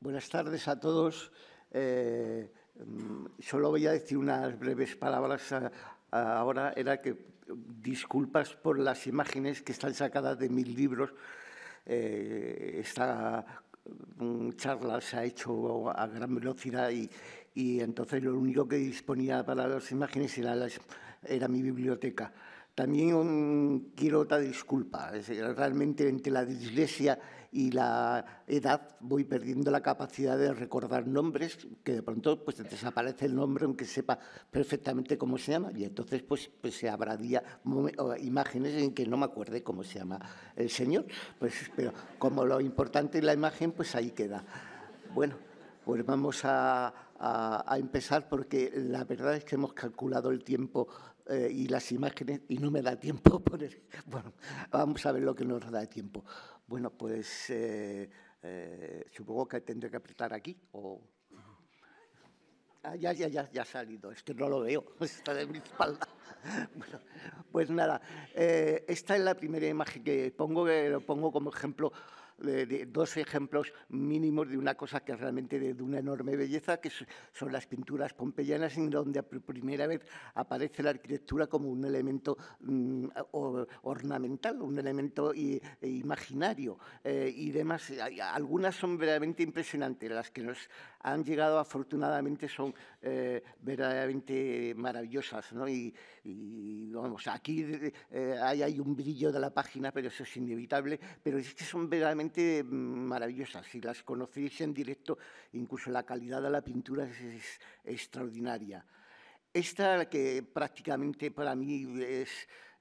Buenas tardes a todos. Eh, mm, solo voy a decir unas breves palabras ahora. Era que disculpas por las imágenes que están sacadas de mil libros. Eh, esta mm, charla se ha hecho a gran velocidad y, entonces lo único que disponía para las imágenes era, las, era mi biblioteca. También quiero otra disculpa. Realmente entre la dislexia y la edad voy perdiendo la capacidad de recordar nombres, que de pronto pues desaparece el nombre aunque sepa perfectamente cómo se llama. Y entonces pues, pues se habrá imágenes en que no me acuerde cómo se llama el señor. Pues, pero como lo importante es la imagen, pues ahí queda. Bueno, pues vamos a, empezar porque la verdad es que hemos calculado el tiempo eh, y las imágenes y no me da tiempo poner. Bueno, vamos a ver lo que nos da tiempo. Bueno, pues eh, eh, supongo que tendré que apretar aquí ah, ya, ya, ya, ya ha salido, es que no lo veo, está de mi espalda. pues nada, eh, esta es la primera imagen que pongo, que lo pongo como ejemplo dos ejemplos mínimos de una cosa que es realmente de, una enorme belleza, que son las pinturas pompeyanas, en donde por primera vez aparece la arquitectura como un elemento mm, ornamental, un elemento imaginario eh, y demás. Algunas son verdaderamente impresionantes, las que nos han llegado afortunadamente son eh, verdaderamente maravillosas. ¿no? Y, vamos, aquí hay, eh, hay, un brillo de la página, pero eso es inevitable, pero estas son verdaderamente maravillosas. Si las conocéis en directo, incluso la calidad de la pintura es extraordinaria. Esta que prácticamente para mí es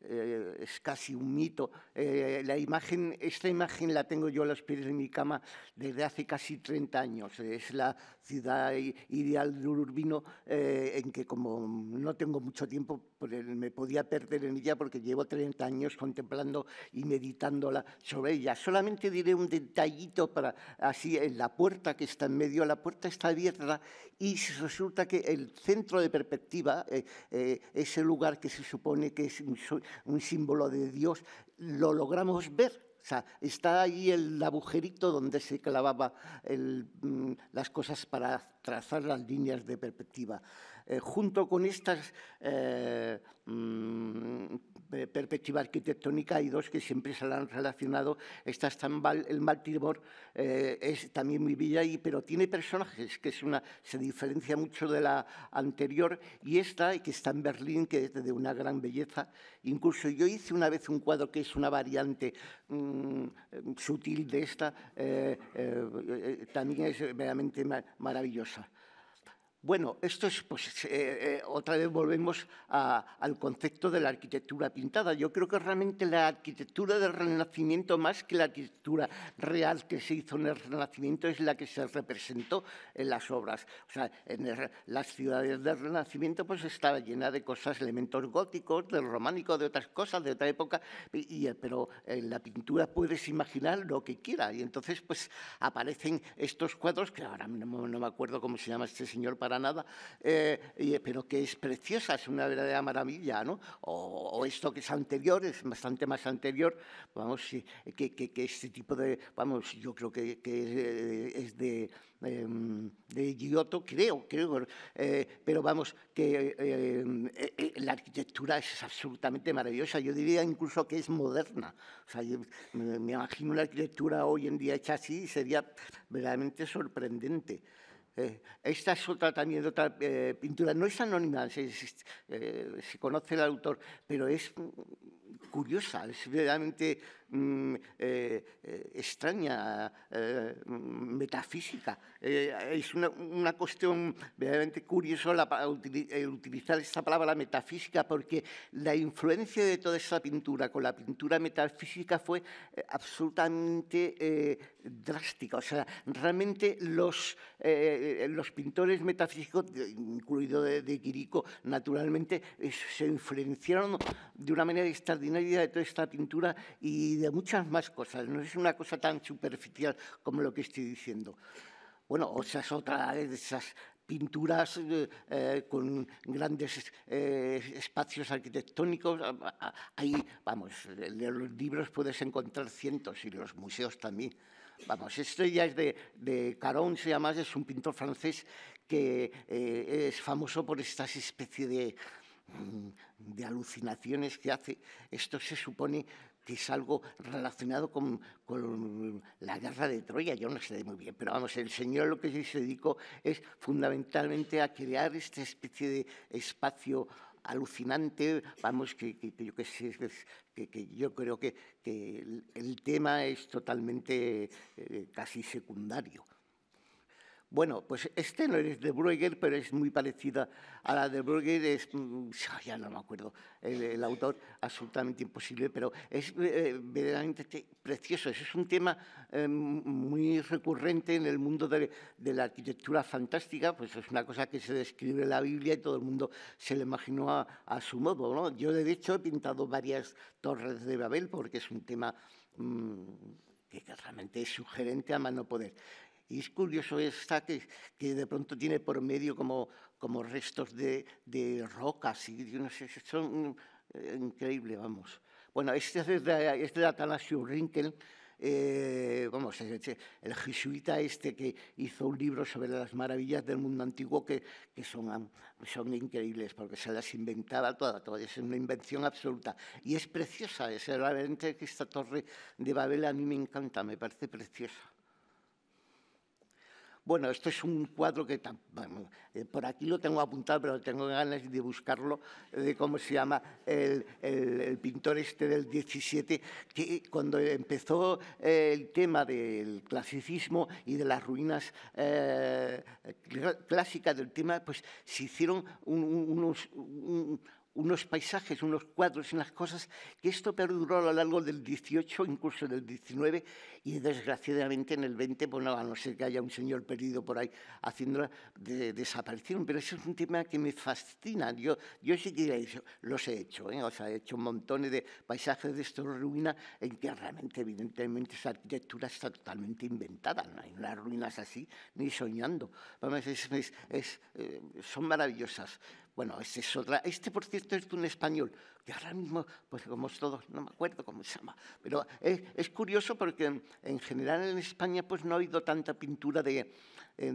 eh, es casi un mito. Eh, la imagen, esta imagen la tengo yo a los pies de mi cama desde hace casi 30 años. Es la ciudad ideal de urbino eh, en que como no tengo mucho tiempo pues, eh, me podía perder en ella porque llevo 30 años contemplando y meditándola sobre ella. Solamente diré un detallito para así en la puerta que está en medio, la puerta está abierta y resulta que el centro de perspectiva, eh, eh, ese lugar que se supone que es un, símbolo de Dios, lo logramos ver o sea, está ahí el agujerito donde se clavaba mm, las cosas para trazar las líneas de perspectiva. Eh, junto con estas eh, mm, eh, perspectiva arquitectónica, hay dos que siempre se han relacionado. Esta está el Baltimore, es también muy villa y, pero tiene personajes, que es una, se diferencia mucho de la anterior, y esta, que está en Berlín, que es de una gran belleza. Incluso yo hice una vez un cuadro que es una variante mm, sutil de esta, también es verdaderamente maravillosa. Bueno, esto es, pues, eh, eh, otra vez volvemos al concepto de la arquitectura pintada. Yo creo que realmente la arquitectura del Renacimiento, más que la arquitectura real que se hizo en el Renacimiento, es la que se representó en las obras. O sea, en las ciudades del Renacimiento, pues, estaba llena de cosas, elementos góticos, del románico, de otras cosas, de otra época, y, eh, pero en la pintura puedes imaginar lo que quieras. Y entonces, pues, aparecen estos cuadros que ahora no, no me acuerdo cómo se llama este señor, para para nada, eh, eh, pero que es preciosa, es una verdadera maravilla, ¿no? O, esto que es anterior, es bastante más anterior, vamos, que, que, este tipo de, vamos, yo creo que, eh, es de... Em, de Giotto, creo, creo, pero vamos, que em, la arquitectura es absolutamente maravillosa, yo diría incluso que es moderna, o sea, me, me imagino la arquitectura hoy en día hecha así sería verdaderamente sorprendente. Eh, esta es otra también otra eh, pintura, no es anónima, se, eh, se, conoce el autor, pero es curiosa, es verdaderamente Mm, eh, eh, extraña, eh, mm, metafísica. es una, una, cuestión verdaderamente curiosa la, utilizar esta palabra metafísica porque la influencia de toda esta pintura con la pintura metafísica fue absolutamente drástica. O sea, realmente los, los pintores metafísicos, incluido de, de Quirico, naturalmente, se influenciaron de una manera extraordinaria de toda esta pintura y de muchas más cosas. No es una cosa tan superficial como lo que estoy diciendo. Bueno, o sea, es otra de esas pinturas eh, eh, con grandes eh, espacios arquitectónicos. Ah, ah, ah, ahí, vamos, en los libros puedes encontrar cientos y los museos también. Vamos, esto ya es de, de Caron, se llama, es un pintor francés que es famoso por estas especie de, mm, de alucinaciones que hace. Esto se supone que es algo relacionado con, la guerra de Troya, yo no sé muy bien, pero vamos, el señor lo que se dedicó es fundamentalmente a crear esta especie de espacio alucinante, vamos, que, yo, creo que, el, tema es totalmente eh, casi secundario. Bueno, pues este no es de Bruegel, pero es muy parecida a la de Bruegel. Es, mm, ya no me acuerdo el, autor, absolutamente imposible, pero es eh, verdaderamente precioso. Es un tema eh, muy recurrente en el mundo de, la arquitectura fantástica, pues es una cosa que se describe en la Biblia y todo el mundo se lo imaginó a, su modo. ¿no? Yo, de hecho, he pintado varias torres de Babel porque es un tema... Mm, que realmente es sugerente a mano poder. Y es curioso esta que, que de pronto tiene por medio como, como restos de, de rocas y no sé, son eh, increíbles, vamos. Bueno, este es de, este Atanasio Rinkel, eh, vamos, el jesuita este que hizo un libro sobre las maravillas del mundo antiguo que, que son, son increíbles porque se las inventaba toda, toda, es una invención absoluta. Y es preciosa, es realmente que esta torre de Babel a mí me encanta, me parece preciosa. Bueno, esto es un cuadro que eh, por aquí lo tengo apuntado, pero tengo ganas de buscarlo, de cómo se llama el, pintor este del 17, que cuando empezó eh, el tema del clasicismo y de las ruinas eh, clásicas del tema, pues se hicieron unos unos paisajes, unos cuadros, unas cosas, que esto perduró a lo largo del 18, incluso del 19, y desgraciadamente en el 20, bueno, a no ser que haya un señor perdido por ahí haciéndola, de, desaparecieron. Pero eso es un tema que me fascina. Yo, yo sí que los he hecho, ¿eh? o sea, he hecho montones de paisajes de estas ruinas en que realmente, evidentemente, esa arquitectura está totalmente inventada. No hay unas ruinas así, ni soñando. Vamos, es, es, eh, son maravillosas. Bueno, ese es otra. Este, por cierto, es de un español, que ahora mismo, pues como todos, no me acuerdo cómo se llama. Pero es, curioso porque en, general en España pues no ha habido tanta pintura de, eh,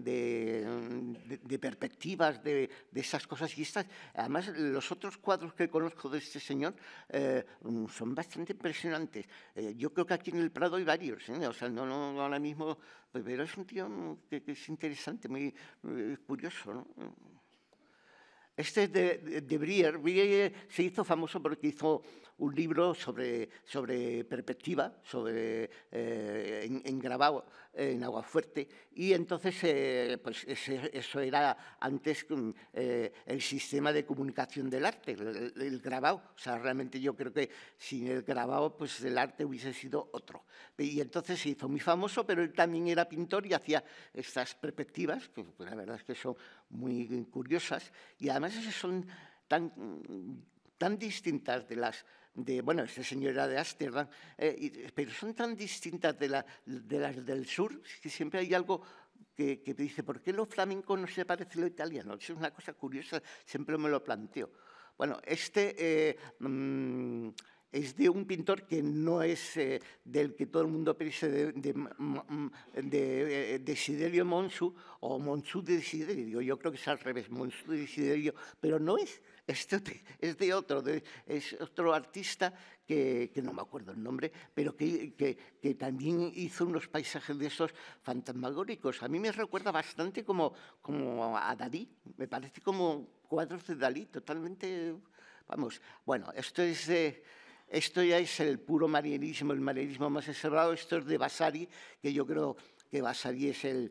de, perspectivas, de, esas cosas. Y estas, además, los otros cuadros que conozco de este señor eh, mm, son bastante impresionantes. Eh, yo creo que aquí en el Prado hay varios, ¿eh? o sea, no, no ahora mismo, pero es un tío mm, que, es interesante, muy curioso, ¿no? Este es de, Brier. Brier se hizo famoso porque hizo un libro sobre, sobre perspectiva, sobre eh, en, grabado en Aguafuerte, y entonces eh, pues eso era antes mm, eh, el sistema de comunicación del arte, el, grabado. O sea, realmente yo creo que sin el grabado, pues el arte hubiese sido otro. Y entonces se hizo muy famoso, pero él también era pintor y hacía estas perspectivas, que la verdad es que son muy mm, curiosas, y además son tan tan distintas de las de, bueno, esa señora de Ámsterdam, eh, pero son tan distintas de, la, de, las del sur que siempre hay algo que, que dice, ¿por qué lo flamenco no se parece a lo italiano? es una cosa curiosa, siempre me lo planteo. Bueno, este eh, mm, es de un pintor que no es eh, del que todo el mundo piensa de, de, mm, mm, de, o Monsu de Desiderio. Yo creo que es al revés, Monsu de Desiderio, pero no es este es de otro, de, es otro artista que, no me acuerdo el nombre, pero que, que, también hizo unos paisajes de esos fantasmagóricos. A mí me recuerda bastante como, como a Dalí, me parece como cuadros de Dalí, totalmente, vamos, bueno, esto es Esto ya es el puro marialismo, el marialismo más encerrado. Esto es de Vasari, que yo creo que Vasari es el,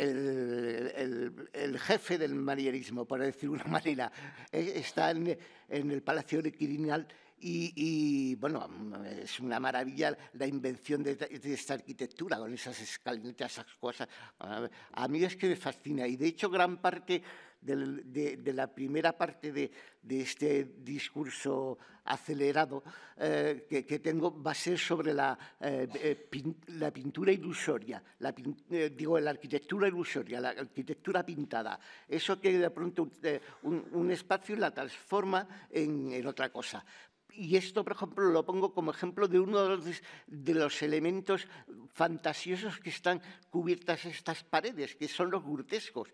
el, jefe del manierismo, por decir una manera, eh, está en, en el Palacio de Quirinal y, bueno, mm, es una maravilla la invención de, esta arquitectura con esas escaletas, esas cosas. Ah, a mí es que me fascina y de hecho gran parte de, la primera parte de, este discurso acelerado eh, que, tengo va a ser sobre la, eh, eh, la pintura ilusoria, digo, la arquitectura ilusoria, la arquitectura pintada. Eso que de pronto un, espacio la transforma en otra cosa y esto, por ejemplo, lo pongo como ejemplo de uno de los, de los, elementos fantasiosos que están cubiertas estas paredes, que son los grotescos.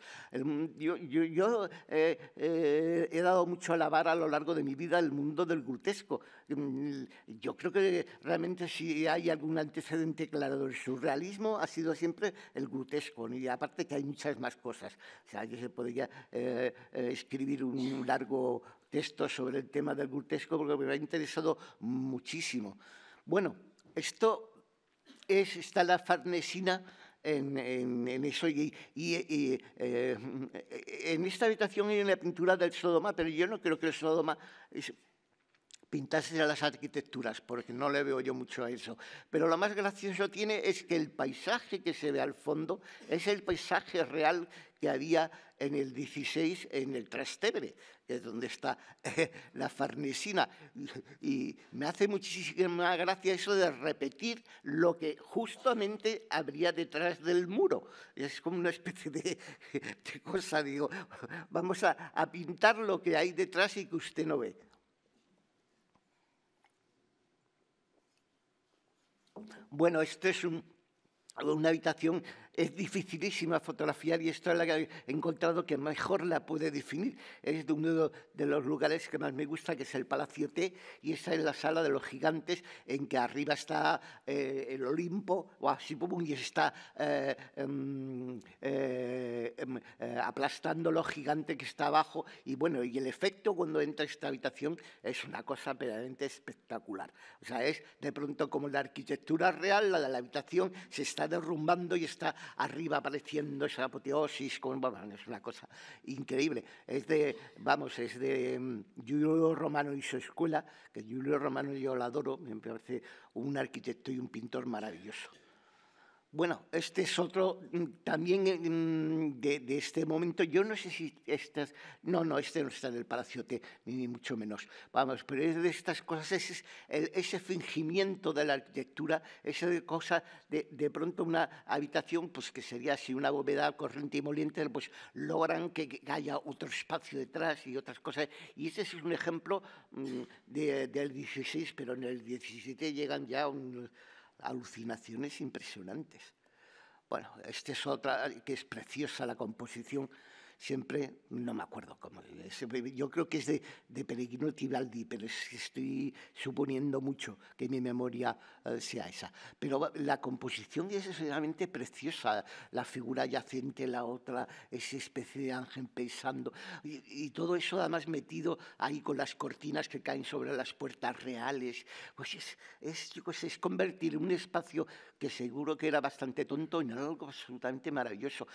yo, eh, eh, he dado mucho a lavar a lo largo de mi vida el mundo del grotesco. Mm, yo creo que realmente si hay algún antecedente claro del surrealismo, ha sido siempre el grotesco. Y aparte que hay muchas más cosas. O sea, yo se podría eh, escribir un largo texto sobre el tema del grotesco porque me ha interesado muchísimo. Bueno, esto es, está la farnesina en, en, en eso y, y, eh, en esta habitación y en la pintura del Sodoma, pero yo no creo que el Sodoma pintase las arquitecturas, porque no le veo yo mucho a eso. Pero lo más gracioso tiene es que el paisaje que se ve al fondo es el paisaje real que había en el 16, en el Trastebre, que es donde está eh, la Farnesina. Y me hace muchísima gracia eso de repetir lo que justamente habría detrás del muro. Es como una especie de, cosa, digo, vamos a, pintar lo que hay detrás y que usted no ve. Bueno, esto es una habitación es dificilísima fotografiar y esto es la que he encontrado que mejor la puede definir. Es de uno de los lugares que más me gusta, que es el Palacio T, y esta es la sala de los gigantes en que arriba está eh, el Olimpo, o así como y está eh, em, eh, em, aplastando los gigantes que está abajo. Y bueno, y el efecto cuando entra esta habitación es una cosa verdaderamente espectacular. O sea, es de pronto como la arquitectura real, la de la habitación, se está derrumbando y está arriba apareciendo esa apoteosis, con, es una cosa increíble. Es de, vamos, es de mm, Giulio Romano y su escuela, que Giulio Romano yo lo adoro, me parece un arquitecto y un pintor maravilloso. Bueno, este es otro mm, también mm, de, este momento. Yo no sé si estas. No, no, este no está en el Palacio T, ni mucho menos. Vamos, pero es de estas cosas, ese, fingimiento de la arquitectura, esa cosa de, de pronto una habitación, pues que sería así una bóveda corriente y moliente, pues logran que haya otro espacio detrás y otras cosas. Y ese es un ejemplo mm, del 16, pero en el 17 llegan ya un alucinaciones impresionantes. Bueno, esta es otra que es preciosa la composición siempre, no me acuerdo cómo, yo creo que es de, de Peregrino Tibaldi, pero estoy suponiendo mucho que mi memoria eh, sea esa. Pero la composición es realmente preciosa, la figura yacente, la otra, esa especie de ángel pensando, y, todo eso además metido ahí con las cortinas que caen sobre las puertas reales, pues es, pues es convertir un espacio que seguro que era bastante tonto y algo absolutamente maravilloso.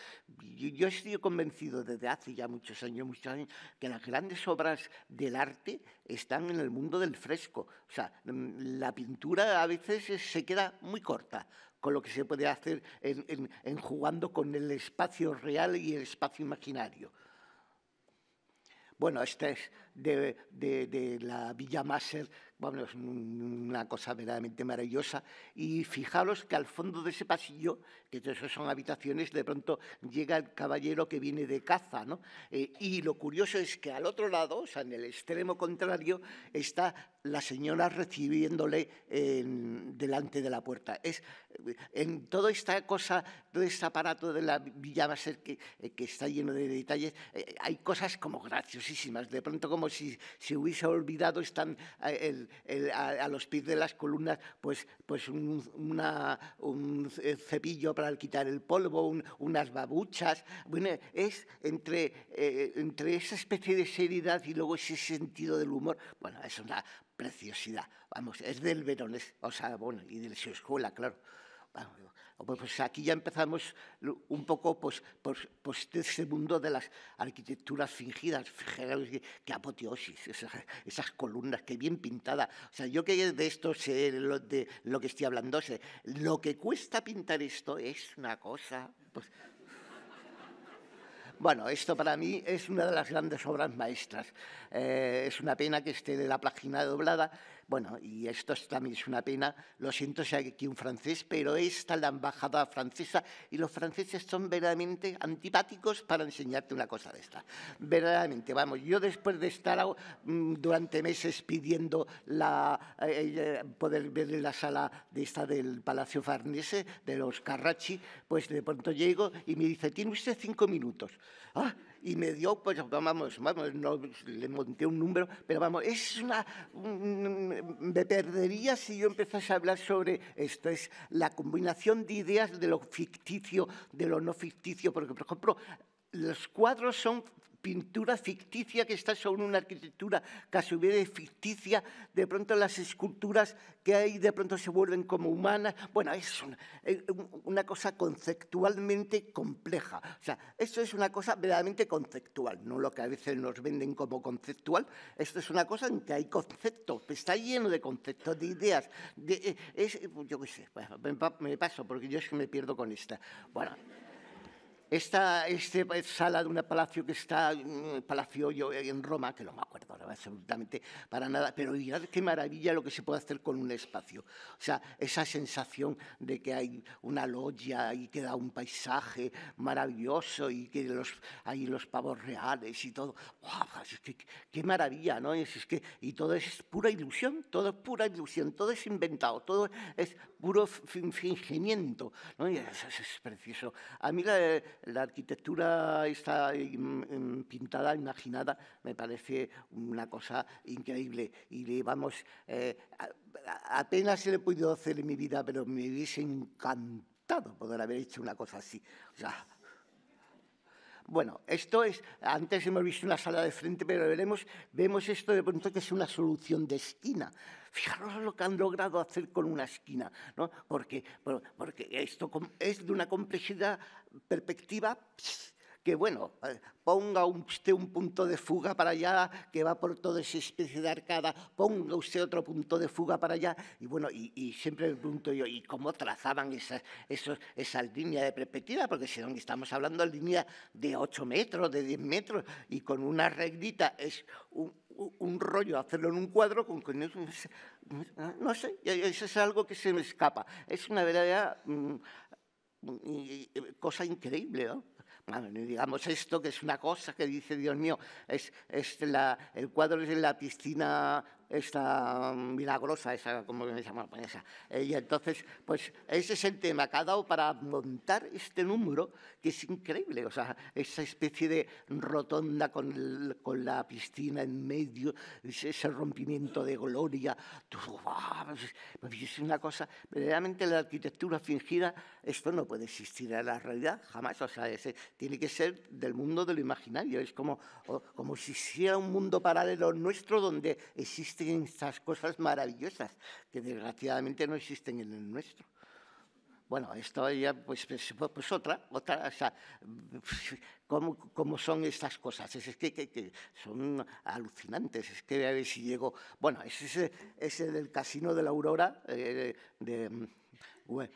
Yo, he estoy convencido desde hace ya muchos años, muchos años, que las grandes obras del arte están en el mundo del fresco. O sea, mm, la pintura a veces se queda muy corta con lo que se puede hacer en, jugando con el espacio real y el espacio imaginario. Bueno, esta es de, la Villa Maser bueno, es una cosa verdaderamente maravillosa. Y fijaros que al fondo de ese pasillo, que son habitaciones, de pronto llega el caballero que viene de caza, ¿no? Eh, y lo curioso es que al otro lado, o sea, en el extremo contrario, está la señora recibiéndole delante de la puerta. Es, en toda esta cosa, todo este aparato de la Villa va ser que, eh, que está lleno de detalles, eh, hay cosas como graciosísimas. De pronto, como si se hubiese olvidado, están el, a, los pies de las columnas pues, pues un, cepillo para quitar el polvo, unas babuchas. Bueno, es entre, eh, entre esa especie de seriedad y luego ese sentido del humor. Bueno, es una preciosidad. Vamos, es del Verones, o sea, bueno, y de su escuela, claro. Vamos, pues aquí ya empezamos un poco pues, por, pues, pues este mundo de las arquitecturas fingidas, fijaros qué apoteosis, esas, columnas, qué bien pintada. O sea, yo que de esto sé lo, de lo que estoy hablando, sé, lo que cuesta pintar esto es una cosa... Pues, bueno, esto para mí es una de las grandes obras maestras. Eh, es una pena que esté de la página doblada, bueno, y esto también es una pena, lo siento si hay aquí un francés, pero esta es la embajada francesa y los franceses son verdaderamente antipáticos para enseñarte una cosa de esta. Verdaderamente, vamos, yo después de estar mm, durante meses pidiendo la, eh, eh, poder ver la sala de esta del Palacio Farnese, de los Carracci, pues de pronto llego y me dice, tiene usted cinco minutos. Ah, y me dio, pues vamos, vamos le monté un número, pero vamos, es una, me perdería si yo empezase a hablar sobre esto, es la combinación de ideas de lo ficticio, de lo no ficticio, porque por ejemplo, los cuadros son pintura ficticia que está sobre una arquitectura casi hubiera ficticia, de pronto las esculturas que hay de pronto se vuelven como humanas. Bueno, es eh, una, cosa conceptualmente compleja. O sea, esto es una cosa verdaderamente conceptual, no lo que a veces nos venden como conceptual. Esto es una cosa en que hay conceptos, pues está lleno de conceptos, de ideas. De, eh, yo qué sé, me paso porque yo es que me pierdo con esta. Bueno esta, este sala de un palacio que está, mm, palacio yo eh, en Roma, que no me acuerdo absolutamente para nada, pero mirad qué maravilla lo que se puede hacer con un espacio. O sea, esa sensación de que hay una loya y queda un paisaje maravilloso y que los, hay los pavos reales y todo. ¡Wow! Pues es que, qué maravilla, ¿no? Es, que, y todo es pura ilusión, todo es pura ilusión, todo es inventado, todo es puro fingimiento, ¿no? es precioso. A mí la la arquitectura está pintada, imaginada, me parece una cosa increíble. Y vamos, eh, apenas se le he podido hacer en mi vida, pero me hubiese encantado poder haber hecho una cosa así. O bueno, esto es, antes hemos visto una sala de frente, pero veremos, vemos esto de pronto que es una solución de esquina. Fijaros lo que han logrado hacer con una esquina, ¿no? Porque, porque esto es de una complejidad perspectiva que bueno, eh, ponga usted un punto de fuga para allá, que va por toda esa especie de arcada, ponga usted otro punto de fuga para allá, y bueno, y, siempre me pregunto yo, ¿y cómo trazaban esas, líneas de perspectiva? Porque si no, estamos hablando de líneas de 8 metros, de 10 metros, y con una reglita es un, rollo hacerlo en un cuadro con, que no sé, eso es algo que se me escapa. Es una verdadera mm, cosa increíble, ¿no? digamos esto, que es una cosa que dice, Dios mío, es, es el cuadro es en la piscina esta mm, milagrosa, esa, como se llama pues, esa. Eh, y entonces, pues ese es el tema que ha dado para montar este número, que es increíble, o sea, esa especie de rotonda con, con la piscina en medio, ese rompimiento de gloria, pues, pues, es una cosa, realmente la arquitectura fingida, esto no puede existir en la realidad, jamás, o sea, ese, tiene que ser del mundo de lo imaginario, es como, como si hiciera un mundo paralelo nuestro donde existe estas cosas maravillosas que desgraciadamente no existen en el nuestro. Bueno, esto ya, pues, pues, pues otra, otra, o sea, ¿cómo, son estas cosas? Es, que, que, son alucinantes, es que a ver si llego. Bueno, es ese, del Casino de la Aurora, eh, de. Mm,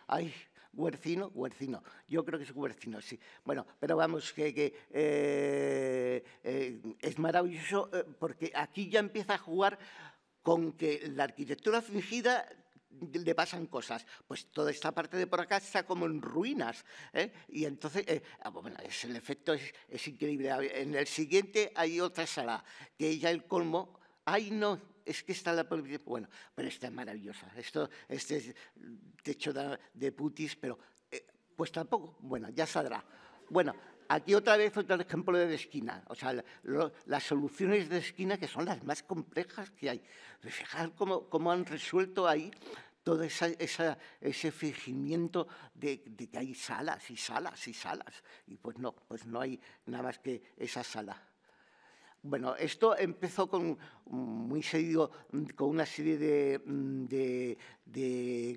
ay, Huercino, Huercino. Yo creo que es Huercino, sí. Bueno, pero vamos, que, eh, eh, es maravilloso porque aquí ya empieza a jugar con que la arquitectura fingida le pasan cosas. Pues toda esta parte de por acá está como en ruinas. ¿eh? Y entonces, eh, ah, pues bueno, es, el efecto es, increíble. En el siguiente hay otra sala, que ya el colmo, ay no, es que está la Bueno, pero esta es maravillosa. Esto, este es techo de, putis, pero eh, pues tampoco. Bueno, ya saldrá. Bueno. Aquí otra vez otro ejemplo de esquina, o sea, las soluciones de esquina que son las más complejas que hay. Fijar cómo, cómo han resuelto ahí todo ese fingimiento de, que hay salas y salas y salas. Y pues no, pues no hay nada más que esa sala. Bueno, esto empezó con, muy seguido con una serie de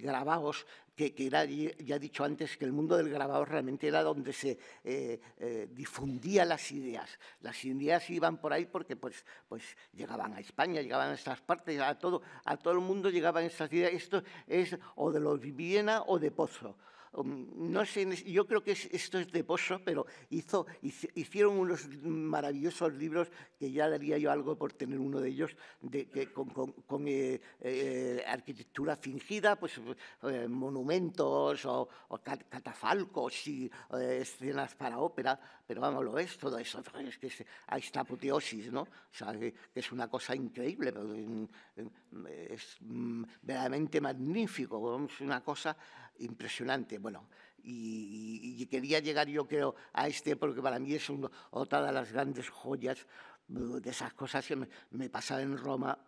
grabados que, era, ya he dicho antes, que el mundo del grabado realmente era donde se eh, eh, difundía las ideas. Las ideas iban por ahí porque pues, pues llegaban a España, llegaban a estas partes, a todo, a todo el mundo llegaban estas ideas. Esto es o de los Viena o de Pozo. Um, no sé, yo creo que esto es de Pozo, pero hizo, hicieron unos maravillosos libros que ya daría yo algo por tener uno de ellos, de, que con, con, eh, eh, arquitectura fingida, pues eh, monumentos o, catafalcos y escenas para ópera, pero vamos, lo es todo eso, es que ahí está apoteosis, ¿no? O sea, que, es una cosa increíble, pero, mm, mm, es mm, verdaderamente magnífico, es una cosa impresionante. Bueno, y, quería llegar yo creo a este porque para mí es una otra de las grandes joyas uh, de esas cosas que me, me en Roma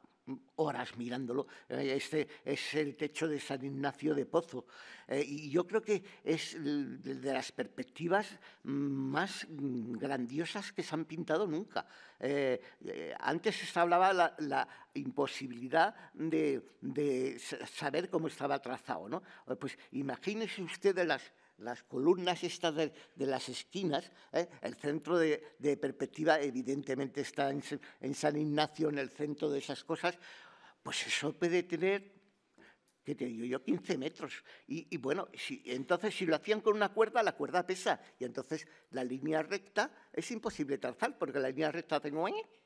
horas mirándolo. Eh, este es el techo de San Ignacio de Pozo. Eh, y yo creo que es de las perspectivas mm, más grandiosas que se han pintado nunca. Eh, antes se hablaba la, la imposibilidad de, saber cómo estaba trazado. ¿no? Pues imagínese usted las las columnas estas de, las esquinas, ¿eh? el centro de, perspectiva evidentemente está en, San Ignacio, en el centro de esas cosas, pues eso puede tener, que te digo yo?, 15 metros. Y, bueno, si, entonces si lo hacían con una cuerda, la cuerda pesa. Y entonces la línea recta es imposible trazar, porque la línea recta hace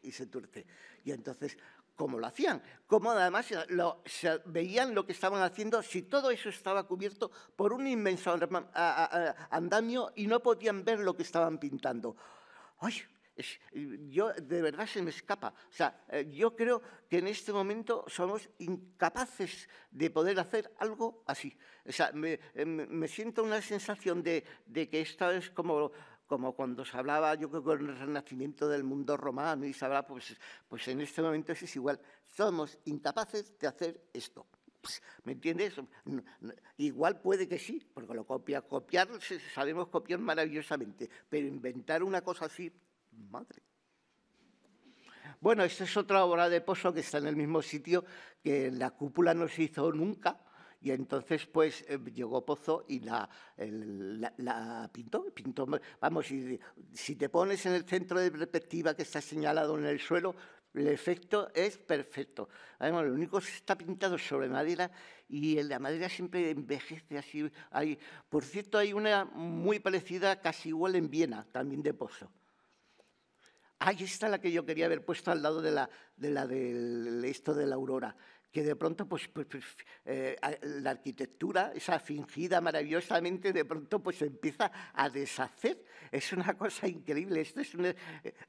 y se tuerce. Y entonces cómo lo hacían, cómo además lo, veían lo que estaban haciendo, si todo eso estaba cubierto por un inmenso andamio y no podían ver lo que estaban pintando. ¡Ay! yo de verdad se me escapa. O sea, eh, yo creo que en este momento somos incapaces de poder hacer algo así. O sea, me, eh, siento una sensación de, de que esto es como como cuando se hablaba, yo creo que con el renacimiento del mundo romano y se hablaba, pues, pues en este momento es igual. Somos incapaces de hacer esto. Pues, ¿Me entiendes? igual puede que sí, porque lo copia, copiar, sabemos copiar maravillosamente, pero inventar una cosa así, madre. Bueno, esta es otra obra de Pozo que está en el mismo sitio que la cúpula no se hizo nunca, y entonces, pues, eh, llegó Pozo y la, pintó, pintó. Vamos, y, si te pones en el centro de perspectiva que está señalado en el suelo, el efecto es perfecto. Además, lo único que está pintado sobre madera y el la madera siempre envejece así. Hay, por cierto, hay una muy parecida, casi igual en Viena, también de Pozo. Ahí está la que yo quería haber puesto al lado de la de, la, de esto de la aurora que de pronto pues, pues, pues eh, la arquitectura, esa fingida maravillosamente, de pronto pues empieza a deshacer. Es una cosa increíble, esto es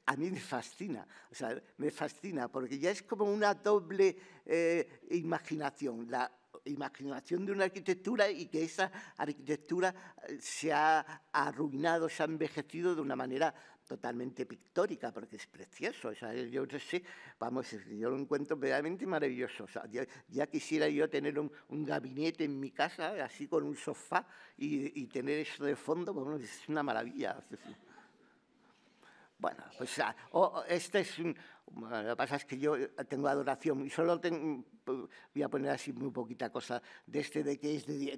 a mí me fascina, o sea, me fascina, porque ya es como una doble eh, imaginación, la imaginación de una arquitectura y que esa arquitectura eh, se ha arruinado, se ha envejecido de una manera totalmente pictórica, porque es precioso. O sea, yo sé, vamos, yo lo encuentro verdaderamente maravilloso. O sea, ya, quisiera yo tener un, gabinete en mi casa, así con un sofá, y, tener eso de fondo, bueno, es una maravilla. Bueno, pues ah, o este es un, lo que pasa es que yo eh, tengo adoración y solo tengo, mm, voy a poner así muy poquita cosa de este de que es de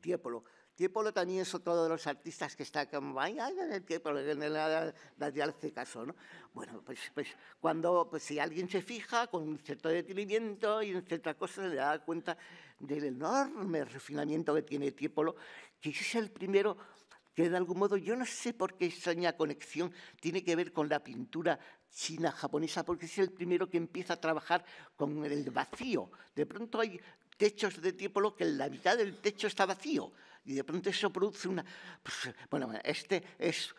Tiepolo. Tiepolo también es otro de los artistas que está como, ay, ay, el Tiepolo, de hace caso, ¿no? Bueno, pues, pues, cuando, pues si alguien se fija con cierto detenimiento y en ciertas cosas le da cuenta del enorme refinamiento que tiene Tiepolo, que es el primero que de algún modo, yo no sé por qué extraña conexión tiene que ver con la pintura china-japonesa, porque es el primero que empieza a trabajar con el vacío. De pronto hay techos de Tiepolo que la mitad del techo está vacío y de pronto eso produce una... Pues, bueno, este es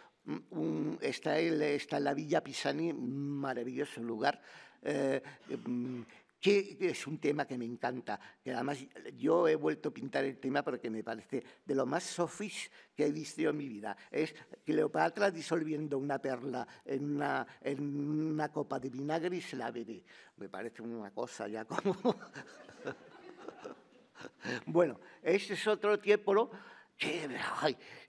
un, está, está la Villa Pisani, maravilloso lugar. Eh, em, que es un tema que me encanta, que además yo he vuelto a pintar el tema porque me parece de lo más sofis que he visto en mi vida. Es Cleopatra disolviendo una perla en una, en una copa de vinagre y se la bebe. Me parece una cosa ya como... Bueno, este es otro tiempo, que,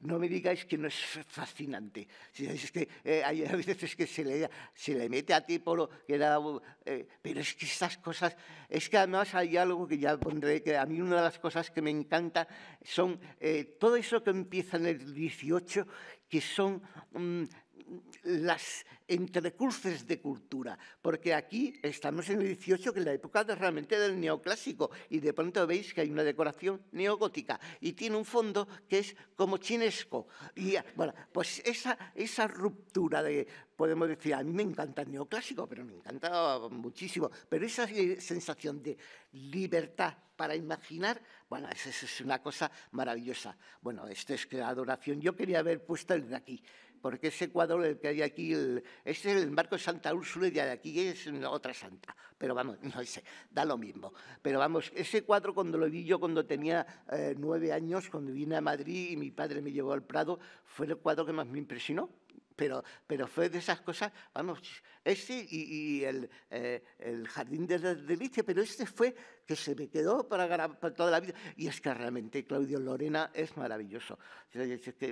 no me digáis que no es fascinante. Es que, eh, hay a veces que se le, mete a Tiepolo, eh, pero es que estas cosas, es que además hay algo que ya pondré, que a mí una de las cosas que me encanta son eh, todo eso que empieza en el 18, que son... Mm, las entrecruces de cultura, porque aquí estamos en el 18, que es la época realmente del neoclásico, y de pronto veis que hay una decoración neogótica y tiene un fondo que es como chinesco. Y bueno, pues esa, esa ruptura de, podemos decir, a mí me encanta el neoclásico, pero me encanta muchísimo, pero esa sensación de libertad para imaginar, bueno, esa es una cosa maravillosa. Bueno, esto es la adoración, yo quería haber puesto el de aquí porque ese cuadro el que hay aquí, este es el marco de Santa Úrsula y de aquí es otra santa, pero vamos, no sé, da lo mismo. Pero vamos, ese cuadro cuando lo vi yo cuando tenía eh, nueve años, cuando vine a Madrid y mi padre me llevó al Prado, fue el cuadro que más me impresionó pero, pero fue de esas cosas, vamos, ese y, eh, el, jardín de la delicia, pero este fue que se me quedó para, toda la vida. Y es que realmente Claudio Lorena es maravilloso. que,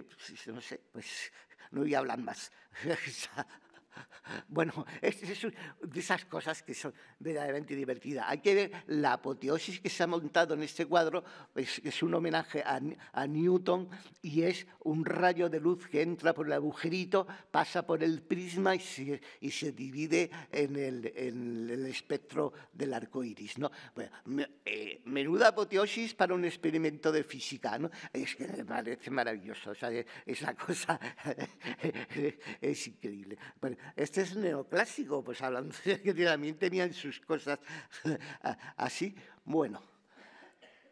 pues, no sé, pues no voy a hablar más. Bueno, es, de esas cosas que son verdaderamente divertidas. Hay que ver la apoteosis que se ha montado en este cuadro, es, es un homenaje a, Newton y es un rayo de luz que entra por el agujerito, pasa por el prisma y se, divide en el, espectro del arco iris. ¿no? Eh, menuda apoteosis para un experimento de física, ¿no? Es que me parece maravilloso, o sea, esa cosa, es increíble este es neoclásico, pues hablando de que también tenían sus cosas así. Bueno,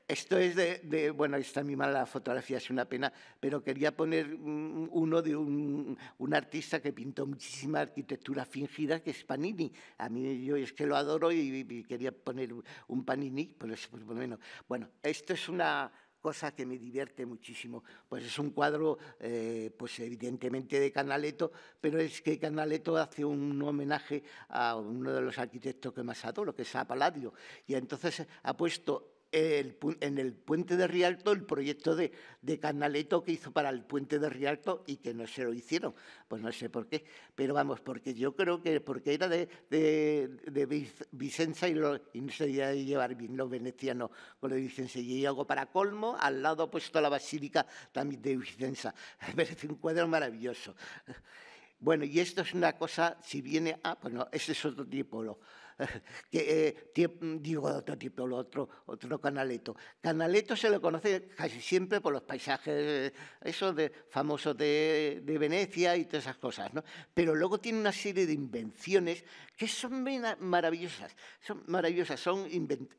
esto es de, bueno, está mi mala fotografía, es una pena, pero quería poner uno de un, artista que pintó muchísima arquitectura fingida, que es Panini. A mí yo es que lo adoro y, quería poner un Panini, por eso, menos. Pues, bueno, esto es una cosa que me divierte muchísimo. Pues es un cuadro, eh, pues evidentemente de Canaletto, pero es que Canaletto hace un homenaje a uno de los arquitectos que más adoro, que es a Palladio, y entonces ha puesto en el puente de Rialto el proyecto de, de, Canaleto que hizo para el puente de Rialto y que no se lo hicieron. Pues no sé por qué, pero vamos, porque yo creo que porque era de, de, de Vicenza y, lo, no se iba llevar bien los venecianos con pues la Vicenza. Y hago para colmo, al lado puesto a la basílica también de Vicenza. Me parece un cuadro maravilloso. Bueno, y esto es una cosa, si viene a, ah, bueno, pues ese es otro tipo, que eh, mm, digo otro tipo, otro, otro canaleto Canaletto se lo conoce casi siempre por los paisajes eh, esos de, famosos de, de, Venecia y todas esas cosas, ¿no? Pero luego tiene una serie de invenciones que son maravillosas, son maravillosas, son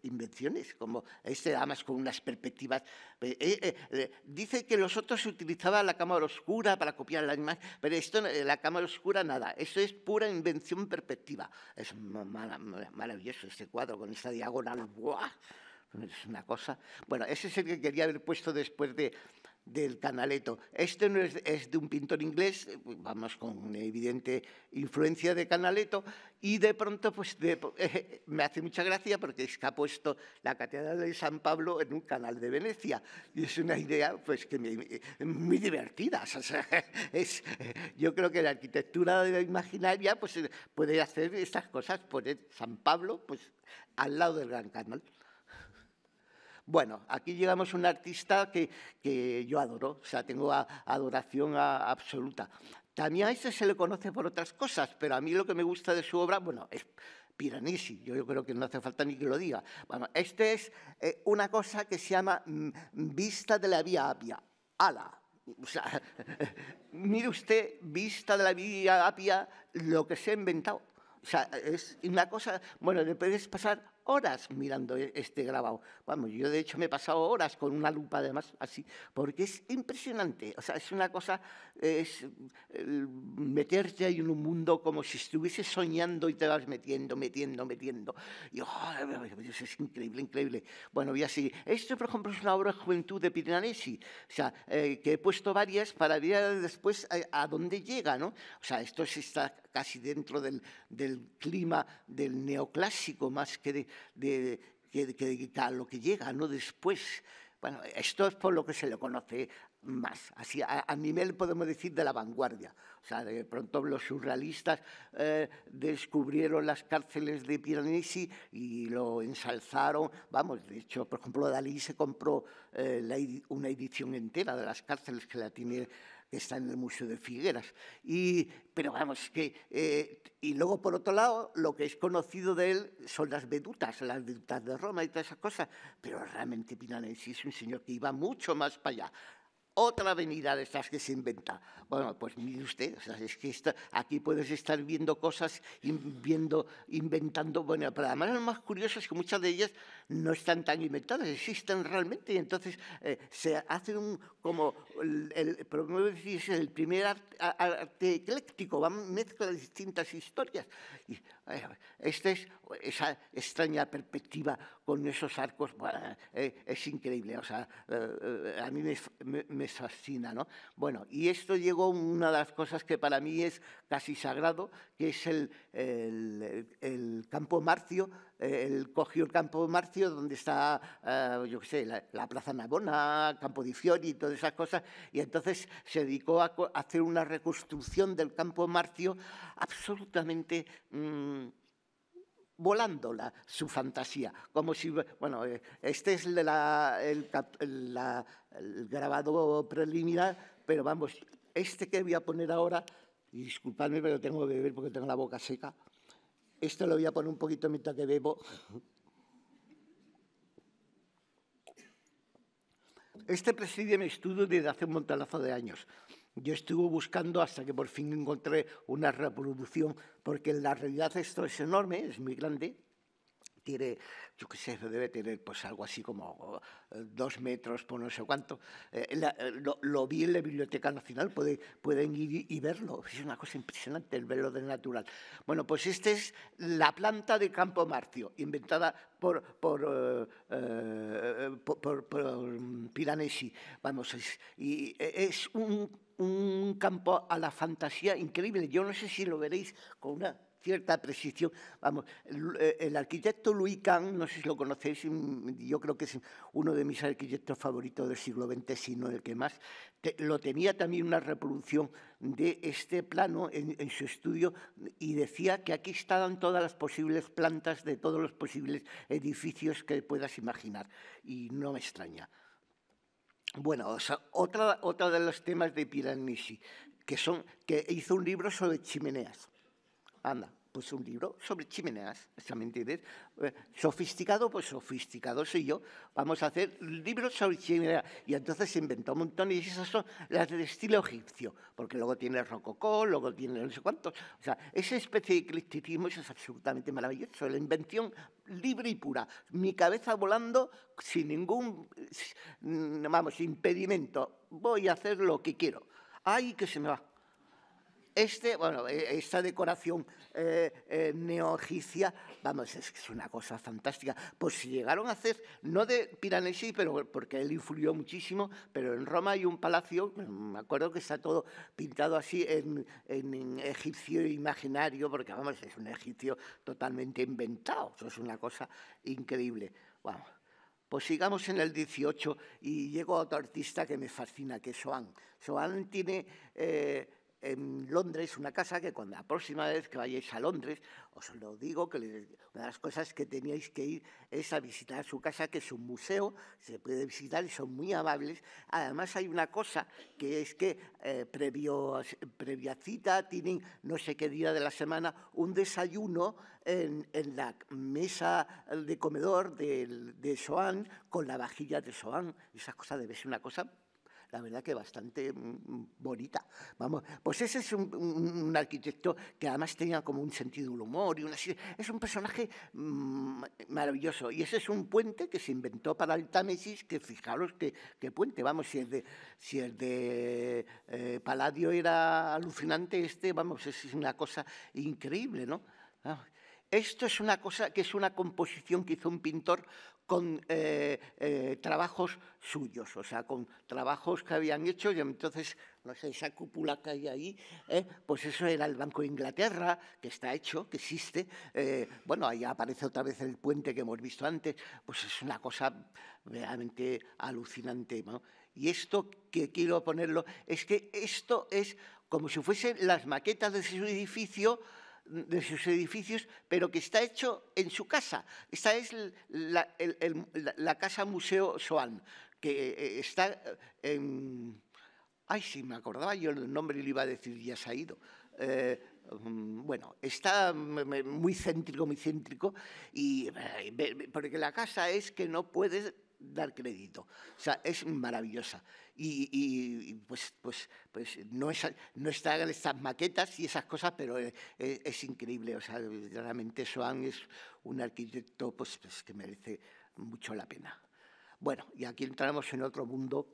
invenciones, como este además con unas perspectivas. Eh, dice que los otros utilizaban la cámara oscura para copiar la imagen, pero esto, la cámara oscura nada, eso es pura invención perspectiva, es mala maravilloso este cuadro con esta diagonal, ¡buah! Es una cosa. Bueno, ese es el que quería haber puesto después de del canaleto, Este no es, de un pintor inglés, eh, pues, vamos, con una evidente influencia de canaleto y de pronto pues, me hace mucha gracia porque es que ha puesto la Catedral de San Pablo en un canal de Venecia, y es una idea pues, que eh, muy divertida. es, yo creo que la arquitectura de la imaginaria pues, eh, puede hacer estas cosas, poner San Pablo pues, al lado del Gran Canal. Bueno, aquí llegamos a un artista que, que yo adoro, o sea, tengo adoración absoluta. También a ese se le conoce por otras cosas, pero a mí lo que me gusta de su obra, bueno, es Piranesi, yo, yo creo que no hace falta ni que lo diga. Bueno, este es eh, una cosa que se llama mm, Vista de la Vía Apia, ala. O sea, mire usted, Vista de la Vía Apia, lo que se ha inventado. O sea, es una cosa, bueno, le puedes pasar horas mirando e-, este grabado. Vamos, yo de hecho me he pasado horas con una lupa además así, porque es impresionante. O sea, es una cosa, es meterte ahí en un mundo como si estuvieses soñando y te vas metiendo, metiendo, metiendo. Y oh, es increíble, increíble. Bueno, a así. Esto, por ejemplo, es una obra de juventud de Piranesi, o sea, eh, que he puesto varias para ver después eh, a, dónde llega, ¿no? O sea, esto se está casi dentro del, del clima del neoclásico más que de, de, de, lo que llega, no después. Bueno, esto es por lo que se le conoce más, así a, nivel podemos decir de la vanguardia. O sea, de pronto los surrealistas eh, descubrieron las cárceles de Piranesi y lo ensalzaron. Vamos, de hecho, por ejemplo, Dalí se compró eh, una edición entera de las cárceles que la tiene que está en el Museo de Figueras. Y, pero vamos, que. Eh, y luego, por otro lado, lo que es conocido de él son las vedutas, las vedutas de Roma y todas esas cosas. Pero realmente Pinanensi es un señor que iba mucho más para allá otra avenida de estas que se inventa. Bueno, pues mire usted, o sea, es que aquí puedes estar viendo cosas, viendo, inventando, bueno, pero además lo más curioso es que muchas de ellas no están tan inventadas, existen realmente y entonces eh, se hace como, el, primer arte, ecléctico, van mezcla de distintas historias. Y, eh, esta es esa extraña perspectiva con esos arcos, eh, es increíble, o sea, a mí me, fascina, ¿no? Bueno, y esto llegó a una de las cosas que para mí es casi sagrado, que es el, el, el campo marcio él cogió el campo Marcio, donde está, eh, yo qué sé, la, Plaza Navona, Campo di Fiori y todas esas cosas, y entonces se dedicó a, hacer una reconstrucción del campo Marcio absolutamente volando mm, volándola su fantasía, como si, bueno, eh, este es el, el grabado preliminar, pero vamos, este que voy a poner ahora, disculpadme, pero tengo que beber porque tengo la boca seca. Esto lo voy a poner un poquito mientras que bebo. Este presidio me estudio desde hace un montalazo de años. Yo estuve buscando hasta que por fin encontré una reproducción, porque en la realidad esto es enorme, es muy grande, tiene, yo qué sé, debe tener pues algo así como eh, dos metros por no sé cuánto. Eh, eh, lo, vi en la Biblioteca Nacional, pueden ir y verlo. Es una cosa impresionante el verlo del natural. Bueno, pues esta es la planta de Campo Marcio, inventada por, por, por, mm, Piranesi. Vamos, es, y es un, un campo a la fantasía increíble. Yo no sé si lo veréis con una cierta precisión. Vamos, eh, el, arquitecto Louis Kahn, no sé si lo conocéis, mm, yo creo que es uno de mis arquitectos favoritos del siglo XX, sino el que más, lo tenía también una reproducción de este plano en, su estudio y decía que aquí estaban todas las posibles plantas de todos los posibles edificios que puedas imaginar. Y no me extraña. Bueno, otra, otra de los temas de Piranesi, que, son, que hizo un libro sobre chimeneas Anda, pues un libro sobre chimeneas, ¿se me entiendes? Eh, sofisticado, pues sofisticado soy yo. Vamos a hacer libros sobre chimeneas. Y entonces se inventó un montón y esas son las del estilo egipcio, porque luego tiene el rococó, luego tiene no sé cuántos. O sea, esa especie de eclecticismo es absolutamente maravilloso, la invención libre y pura. Mi cabeza volando sin ningún, vamos, impedimento. Voy a hacer lo que quiero. ¡Ay, que se me va! Este, bueno, e, esta decoración eh, eh vamos, es, una cosa fantástica. Pues si llegaron a hacer, no de Piranesi, pero porque él influyó muchísimo, pero en Roma hay un palacio, mm, me acuerdo que está todo pintado así en, egipcio imaginario, porque vamos, es un egipcio totalmente inventado, eso es una cosa increíble. Vamos. Pues sigamos en el 18 y llego a otro artista que me fascina, que es Soán. Soan tiene... Eh, en Londres una casa que cuando la próxima vez que vayáis a Londres, os lo digo, que una de las cosas que teníais que ir es a visitar su casa, que es un museo, se puede visitar y son muy amables. Además hay una cosa que es que eh, previa cita tienen no sé qué día de la semana un desayuno en, la mesa de comedor de, de Soán con la vajilla de Soán. Esa cosa debe ser una cosa la verdad que bastante mm, mm, bonita. Vamos, pues ese es un, arquitecto que además tenía como un sentido del humor y una, es un personaje mm, maravilloso. Y ese es un puente que se inventó para el Támesis, que fijaros qué que puente, vamos, si el de, si el de eh, era alucinante, este, vamos, es una cosa increíble, ¿no? Ah, esto es una cosa que es una composición que hizo un pintor con eh, eh, trabajos suyos, o sea, con trabajos que habían hecho y entonces, no sé, esa cúpula que hay ahí, eh, pues eso era el Banco de Inglaterra, que está hecho, que existe. bueno, ahí aparece otra vez el puente que hemos visto antes, pues es una cosa realmente alucinante. ¿no? Y esto que quiero ponerlo es que esto es como si fuesen las maquetas de su edificio de sus edificios, pero que está hecho en su casa. Esta es la, casa museo Soan, que eh, está eh, en... Ay, si sí, me acordaba yo el nombre y le iba a decir, ya se ha ido. Eh, mm, bueno, está muy céntrico, muy céntrico, y, porque la casa es que no puedes dar crédito. O sea, es maravillosa. Y, pues, pues, pues no, es, no están estas maquetas y esas cosas, pero e, e, es, increíble. O sea, realmente Swan es un arquitecto pues, pues, que merece mucho la pena. Bueno, y aquí entramos en otro mundo.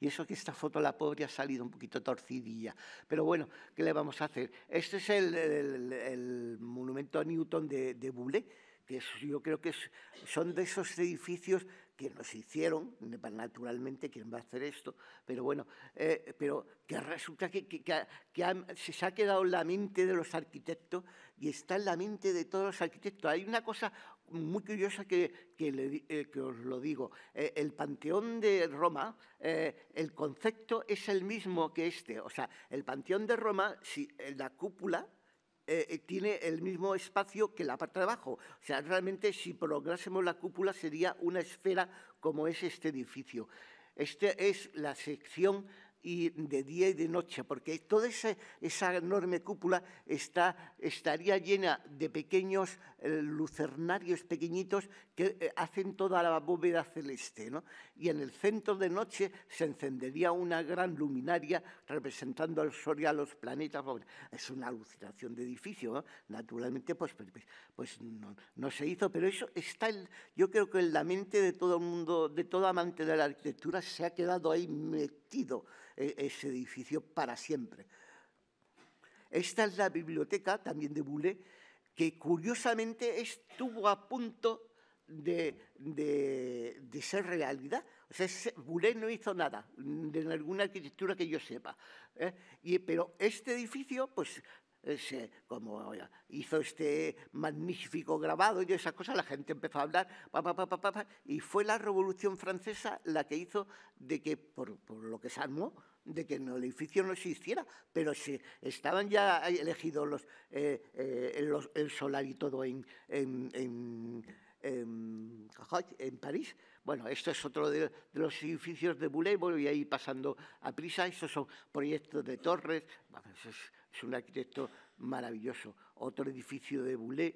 Y eso que esta foto la pobre ha salido un poquito torcidilla. Pero bueno, ¿qué le vamos a hacer? Este es el, monumento a Newton de, de que yo creo que son de esos edificios que nos hicieron, naturalmente, quién va a hacer esto, pero bueno, eh, pero que resulta que, se ha quedado en la mente de los arquitectos y está en la mente de todos los arquitectos. Hay una cosa muy curiosa que, que, eh, os lo digo. Eh, el Panteón de Roma, el concepto es el mismo que este. O sea, el Panteón de Roma, si, la cúpula eh, eh, tiene el mismo espacio que la parte de abajo. O sea, realmente si prolongásemos la cúpula sería una esfera como es este edificio. Esta es la sección y de día y de noche, porque toda esa, enorme cúpula estaría llena de pequeños eh, lucernarios pequeñitos que eh, hacen toda la bóveda celeste. ¿no? Y en el centro de noche se encendería una gran luminaria representando al sol y a los planetas. Es una alucinación de edificio, naturalmente, pues, pues, pues, pues no, se hizo, pero eso está, yo creo que en la mente de todo el mundo, de todo amante de la arquitectura, se ha quedado ahí metido e, ese edificio para siempre. Esta es la biblioteca también de Boulet, que curiosamente estuvo a punto de, ser realidad. O sea, Boulet no hizo nada de alguna arquitectura que yo sepa. ¿eh? Y, pero este edificio, pues como hizo este magnífico grabado y esas cosas, la gente empezó a hablar, y fue la Revolución Francesa la que hizo de que, por, por lo que se armó, de que el edificio no hiciera, pero si estaban ya elegidos eh, eh, los, el solar y todo en, en, en, en París. Bueno, esto es otro de, los edificios de Boulay, voy a ir pasando a prisa, estos son proyectos de torres, es, un arquitecto maravilloso. Otro edificio de Boulay,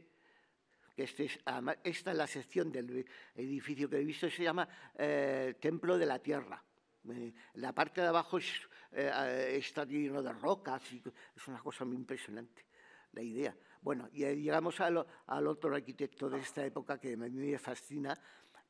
que este esta es la sección del edificio que he visto, se llama eh, Templo de la Tierra eh, la parte de abajo eh, ah, está lleno de rocas, y es una cosa muy impresionante la idea. Bueno, y llegamos al otro arquitecto de esta época que a mí me fascina,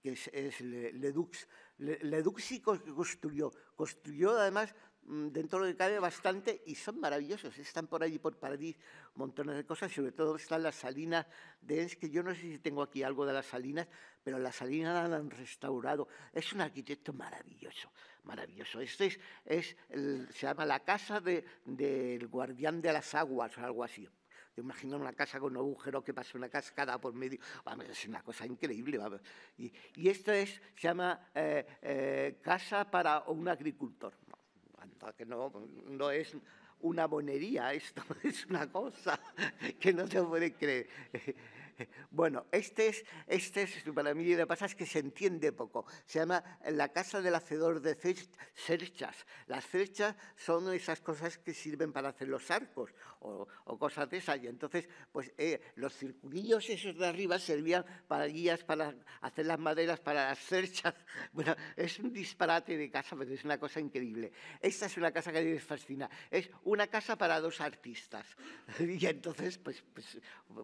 que es, Ledux. Ledux sí construyó, construyó además Mm, dentro de lo que cabe bastante y son maravillosos. Están por allí, por París, montones de cosas. Sobre todo están las salinas de es que yo no sé si tengo aquí algo de las salinas, pero las salinas han restaurado. Es un arquitecto maravilloso, maravilloso. Este es, es se llama la casa del guardián de las aguas o algo así. imagino una casa con un agujero que pasa una cascada por medio. Vamos, es una cosa increíble. Vamos. Y, y, esto es, se llama eh, eh, Casa para un agricultor que no, no es una bonería esto, es una cosa que no se puede creer. Bueno, este es, este es, para mí lo que pasa es que se entiende poco. Se llama la casa del hacedor de cerchas. Las cerchas son esas cosas que sirven para hacer los arcos o, cosas de esas. Y entonces, pues eh, los circulillos esos de arriba servían para guías, para hacer las maderas, para las cerchas. Bueno, es un disparate de casa, pero es una cosa increíble. Esta es una casa que a mí me fascina. Es una casa para dos artistas. Y entonces, pues, pues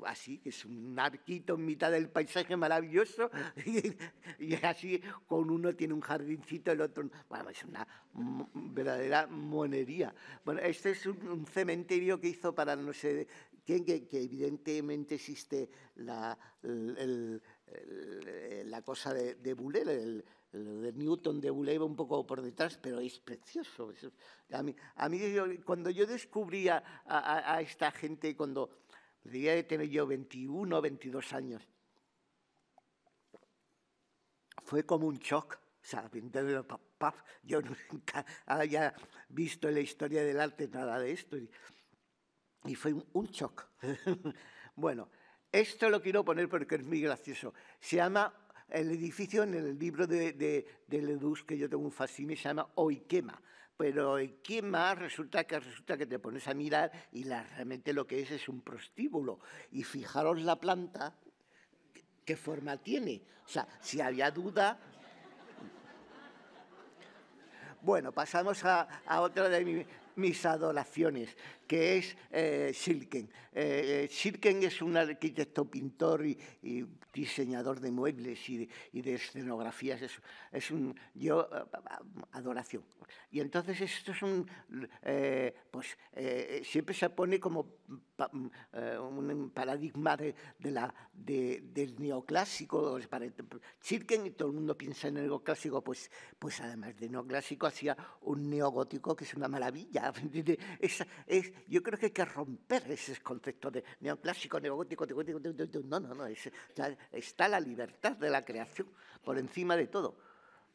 así, es una arquito en mitad del paisaje maravilloso y es así, con uno tiene un jardincito, el otro, bueno, es una verdadera monería. Bueno, este es un, cementerio que hizo para no sé quién, que, evidentemente existe la, la cosa de, de el, de Newton de va un poco por detrás, pero es precioso. A mí, a mí cuando yo descubría a esta gente, cuando debía de tener yo 21 o 22 años. Fue como un shock, o sea, yo nunca había visto en la historia del arte nada de esto. Y, fue un shock. bueno, esto lo quiero poner porque es muy gracioso. Se llama el edificio en el libro de, de, que yo tengo un fascine, se llama Oikema pero ¿y ¿qué más? Resulta que resulta que te pones a mirar y realmente lo que es es un prostíbulo. Y fijaros la planta, qué forma tiene. O sea, si había duda... Bueno, pasamos a, otra de mis adoraciones que es eh, eh, eh, Silken. es un arquitecto, pintor y, diseñador de muebles y de, escenografías. Es, es, un yo eh, adoración. Y entonces esto es un pues siempre se pone como mm, un paradigma de, la, del neoclásico. Silken y todo el mundo piensa en el neoclásico, pues, pues además de neoclásico hacía un neogótico que es una maravilla. Es, es, yo creo que hay que romper ese concepto de neoclásico, neogótico, neogótico, no, no, no, está la libertad de la creación por encima de todo.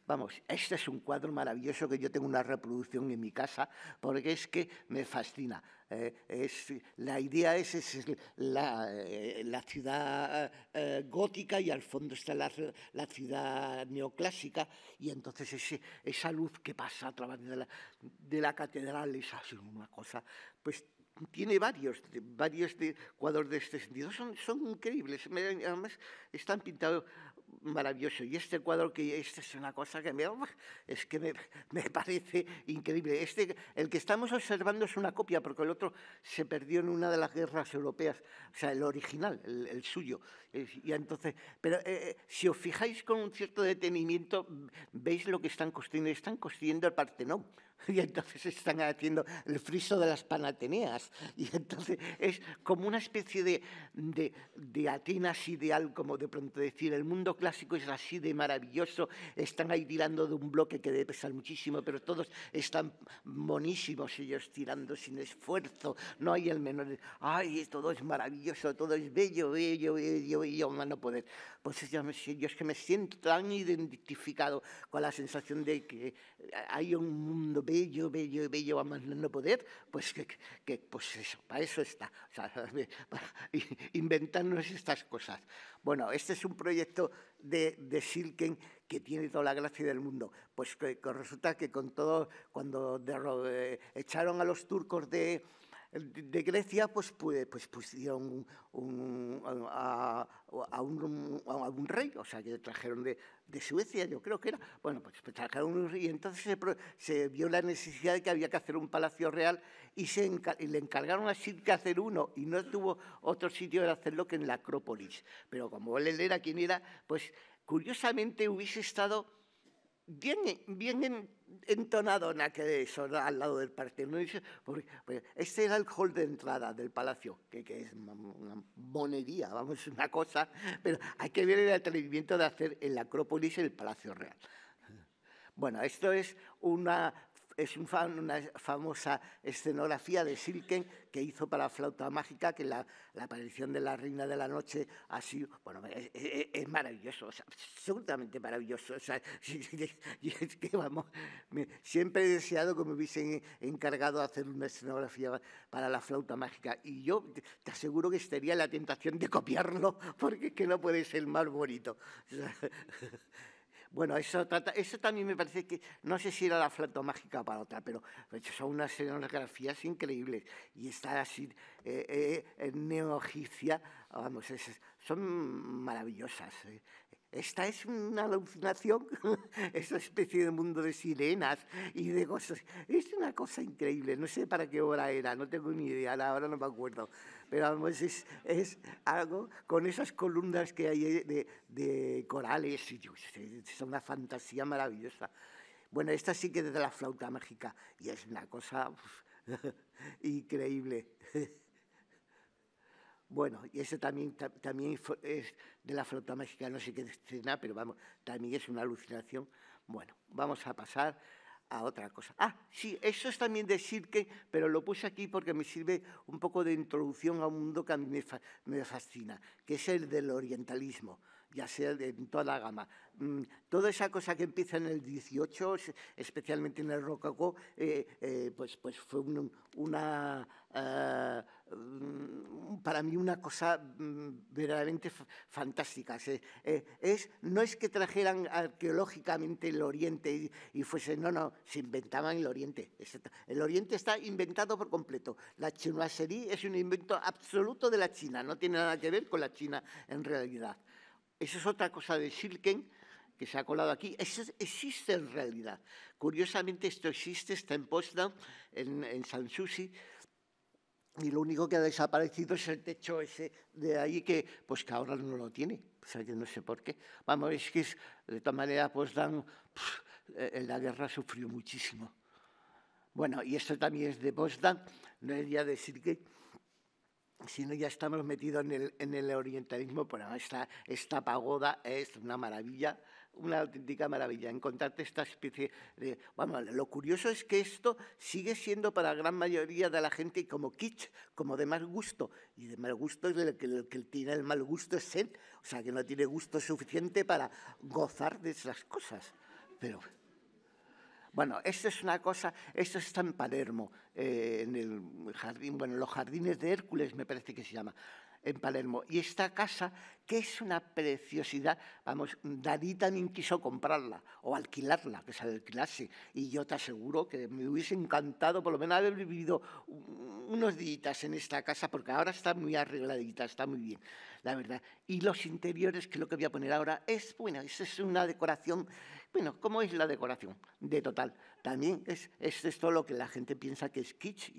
Vamos, este es un cuadro maravilloso que yo tengo una reproducción en mi casa porque es que me fascina. Eh, es, la idea es, es la, eh, la, ciudad eh, gótica y al fondo está la, la ciudad neoclásica y entonces ese, esa luz que pasa a través de la, de la catedral es así una cosa, pues tiene varios, varios cuadros de este sentido, son, son increíbles, además están pintados maravilloso. Y este cuadro, que este es una cosa que me, es que me, parece increíble. Este, el que estamos observando es una copia, porque el otro se perdió en una de las guerras europeas, o sea, el original, el, suyo. Y entonces, pero eh, eh, si os fijáis con un cierto detenimiento, veis lo que están construyendo. Están construyendo el Partenón. y entonces están haciendo el friso de las panateneas. Y entonces es como una especie de, de, de, Atenas ideal, como de pronto decir, el mundo clásico es así de maravilloso, están ahí tirando de un bloque que debe pesar muchísimo, pero todos están bonísimos ellos tirando sin esfuerzo, no hay el menor, ay, todo es maravilloso, todo es bello, bello, bello, bello, no, poder. Pues yo, yo es que me siento tan identificado con la sensación de que hay un mundo bello, bello, bello, a más no poder, pues que, que pues eso, para eso está, o sea, para inventarnos estas cosas. Bueno, este es un proyecto de, de Silken que tiene toda la gracia del mundo. Pues que, resulta que con todo, cuando eh, echaron a los turcos de, de Grecia pues, pues, pusieron a, un, rey, o sea, que trajeron de, Suecia, yo creo que era. Bueno, pues trajeron un rey y entonces se, vio la necesidad de que había que hacer un palacio real y, se le encargaron a Sir hacer uno y no tuvo otro sitio de hacerlo que en la Acrópolis. Pero como él era quien era, pues curiosamente hubiese estado bien, entonado en aquel, al lado del partido Este era el hall de entrada del palacio, que, es una monería, vamos, una cosa. Pero hay que ver el atrevimiento de hacer el la Acrópolis el Palacio Real. Bueno, esto es una es un fan, una famosa escenografía de Silken que hizo para la Flauta Mágica, que la, aparición de la Reina de la Noche ha sido, bueno, es, maravilloso, absolutamente maravilloso. O sea, y es que, vamos, siempre he deseado que me hubiesen encargado de hacer una escenografía para la Flauta Mágica y yo te aseguro que estaría la tentación de copiarlo porque es que no puede ser más bonito. Bueno, eso, también me parece que, no sé si era la flauta mágica para otra, pero son unas escenografías increíbles y está así, eh, eh, en vamos, son maravillosas. Eh. Esta es una alucinación, esa especie de mundo de sirenas y de cosas. Es una cosa increíble, no sé para qué hora era, no tengo ni idea, ahora no me acuerdo. Pero vamos, es, algo con esas columnas que hay de, corales, es una fantasía maravillosa. Bueno, esta sí que es de la flauta mágica y es una cosa increíble. Bueno, y ese también, también es de la flota mágica, no sé qué destina, pero vamos, también es una alucinación. Bueno, vamos a pasar a otra cosa. Ah, sí, eso es también de Sirke, pero lo puse aquí porque me sirve un poco de introducción a un mundo que a mí me, fascina, que es el del orientalismo, ya sea de, en toda la gama. Mm, toda esa cosa que empieza en el 18, especialmente en el Rococo, eh, eh, pues, pues fue una eh, para mí una cosa mm, verdaderamente fantástica. Eh, es, no es que trajeran arqueológicamente el Oriente y, fuese, no, no, se inventaban el Oriente. El Oriente está inventado por completo. La chinoiserie es un invento absoluto de la China, no tiene nada que ver con la China en realidad. Esa es otra cosa de Silken que se ha colado aquí, eso existe en realidad. Curiosamente, esto existe, está en Potsdam, en, en Sanssouci, y lo único que ha desaparecido es el techo ese de ahí que, pues ahora no lo tiene, sea, pues, yo no sé por qué. Vamos, es que de todas maneras, pues dan, en eh, la guerra sufrió muchísimo. Bueno, y esto también es de Bosdan, no es ya decir que, si no ya estamos metidos en el, en el orientalismo, pero esta, esta pagoda es una maravilla, una auténtica maravilla encontrarte esta especie de... bueno, lo curioso es que esto sigue siendo para la gran mayoría de la gente como kitsch, como de mal gusto. Y de mal gusto es el que, tiene el mal gusto es él, o sea, que no tiene gusto suficiente para gozar de esas cosas. Pero... Bueno, esto es una cosa, esto está en Palermo, eh, en el jardín, bueno, los jardines de Hércules me parece que se llama en Palermo. Y esta casa, que es una preciosidad, vamos, Dalí también quiso comprarla o alquilarla, que se alquilase. Y yo te aseguro que me hubiese encantado por lo menos haber vivido unos días en esta casa, porque ahora está muy arregladita, está muy bien, la verdad. Y los interiores, que es lo que voy a poner ahora, es, bueno, es una decoración bueno, ¿cómo es la decoración? De total. También es, es esto lo que la gente piensa que es kitsch.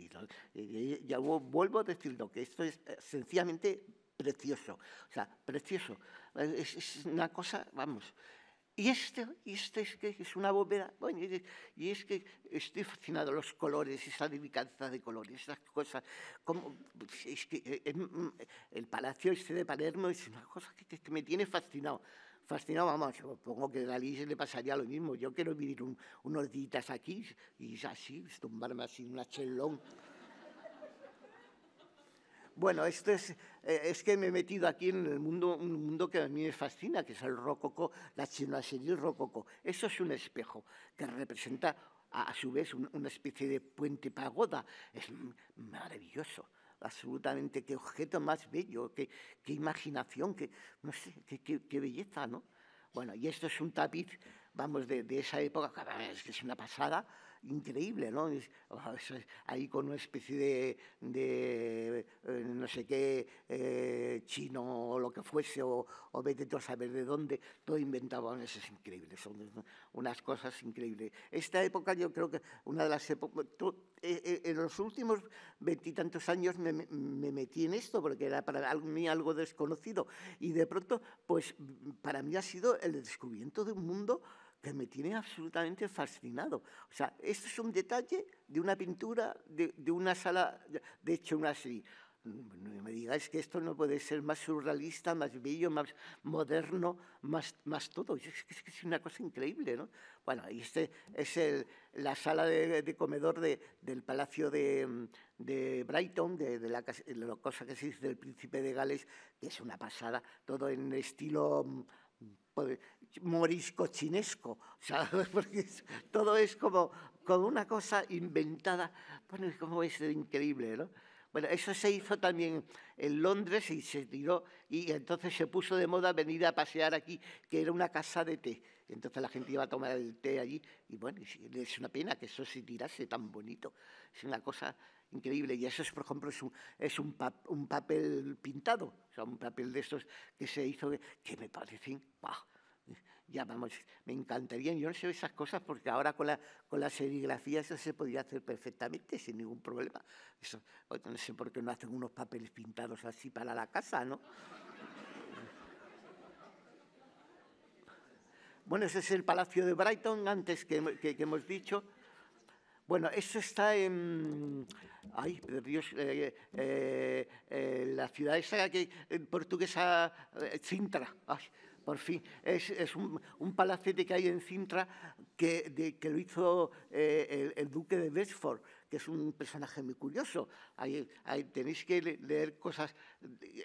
Y vuelvo a decirlo, que esto es eh, sencillamente precioso. O sea, precioso. Es, una cosa, vamos. Y este, y este es que es una bóveda, bueno, y es que estoy fascinado, los colores, esa divicanza de colores, esas cosas. Como, es que eh, em, el Palacio este de Palermo es una cosa que me tiene fascinado. Fascinaba vamos, supongo que a Dalí se le pasaría lo mismo. Yo quiero vivir unos días aquí y así, tumbarme así en una chelón. Bueno, esto es, eh, es que me he metido aquí en el mundo, un mundo que a mí me fascina, que es el rococó, la el rococó. Eso es un espejo que representa a, su vez una especie de puente pagoda. Es maravilloso absolutamente, qué objeto más bello, qué, qué imaginación, qué, no sé, qué, qué, belleza, ¿no? Bueno, y esto es un tapiz, vamos, de, de esa época, que es una pasada, increíble, ¿no? Ah, ahí con una especie de, eh, no sé qué, eh, chino o lo que fuese, o, vete tú a saber de dónde, todo inventaban, eso es increíble, son unas cosas increíbles. Esta época yo creo que una de las eh, en los últimos veintitantos años me, me, metí en esto, porque era para mí algo desconocido, y de pronto, pues para mí ha sido el descubrimiento de un mundo que me tiene absolutamente fascinado. O sea, esto es un detalle de una pintura, de, una sala, de hecho, una así. No me digáis que esto no puede ser más surrealista, más bello, más moderno, más, más todo. Es, que es una cosa increíble, ¿no? Bueno, y este es el, la sala de, comedor del Palacio de, Brighton, de, la, la, cosa que se dice del Príncipe de Gales, que es una pasada, todo en estilo morisco-chinesco, ¿sabes? porque todo es como, como una cosa inventada, bueno, como es increíble, ¿no? Bueno, eso se hizo también en Londres y se tiró, y entonces se puso de moda venir a pasear aquí, que era una casa de té. Entonces la gente iba a tomar el té allí, y bueno, es una pena que eso se tirase tan bonito. Es una cosa increíble. Y eso, es, por ejemplo, es, un, es un, papel pintado, o sea, un papel de estos que se hizo, que, me parecen, ya vamos, me encantarían. Yo no sé esas cosas porque ahora con la, con la serigrafía eso se podría hacer perfectamente, sin ningún problema. Eso, no sé por qué no hacen unos papeles pintados así para la casa, ¿no? Bueno, ese es el Palacio de Brighton, antes que, que hemos dicho. Bueno, eso está en... Ay, Dios, eh, eh, eh, la ciudad esa que, portuguesa, Cintra. Ay, por fin, es, un, un, palacete que hay en Cintra que, que lo hizo el, el, duque de Bedford que es un personaje muy curioso. Ahí, tenéis que leer cosas.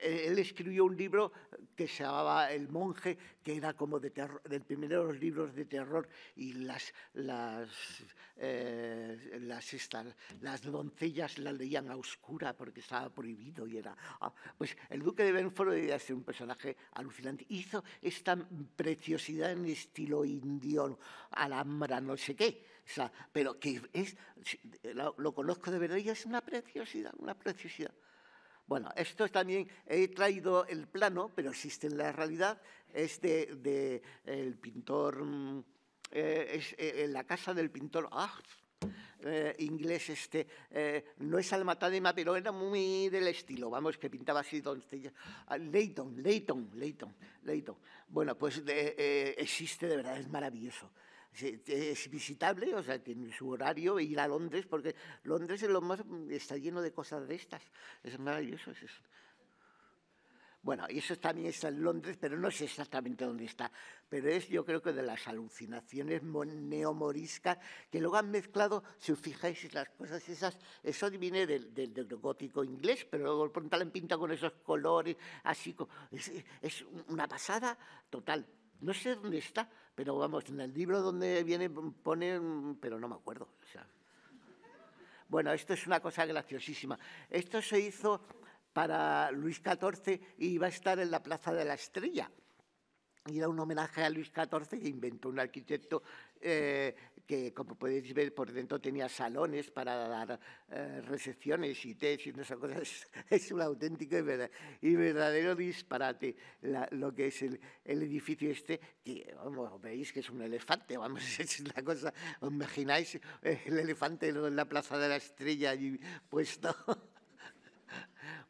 Él escribió un libro que se llamaba El monje, que era como de terror, del primero de los libros de terror y las, las, eh, las, estas, las doncellas la leían a oscura porque estaba prohibido y era... Ah, pues el duque de Benford debía ser un personaje alucinante. Hizo esta preciosidad en estilo indio, alhambra, no sé qué sea, pero que es, lo, conozco de verdad y es una preciosidad, una preciosidad. Bueno, esto también he traído el plano, pero existe en la realidad, es de, el pintor, mm, eh, es eh, en la casa del pintor ah, eh, inglés, este, no es Almatadema, pero era muy del estilo, vamos, que pintaba así, Don ah, Leighton, Leighton, Leighton, Bueno, pues existe de verdad, es maravilloso es visitable, o sea, tiene su horario ir a Londres, porque Londres es lo más, está lleno de cosas de estas. Es maravilloso. bueno y eso también está en Londres, pero no sé exactamente dónde está. Pero es, yo creo que de las alucinaciones neomoriscas que luego han mezclado, si os fijáis, las cosas esas, eso viene del, del, gótico inglés, pero luego pronto la pinta con esos colores, así, es, es una pasada total. No sé dónde está, pero vamos, en el libro donde viene pone, pero no me acuerdo. Bueno, esto es una cosa graciosísima. Esto se hizo para Luis XIV y iba a estar en la Plaza de la Estrella. Y era un homenaje a Luis XIV que inventó un arquitecto eh, que como podéis ver por dentro tenía salones para dar eh, recepciones y tés y esas cosas. Es un auténtico y, verdadero disparate lo que es el, edificio este, que vamos, veis que es un elefante, vamos, es la cosa, os imagináis el elefante en la Plaza de la Estrella allí puesto.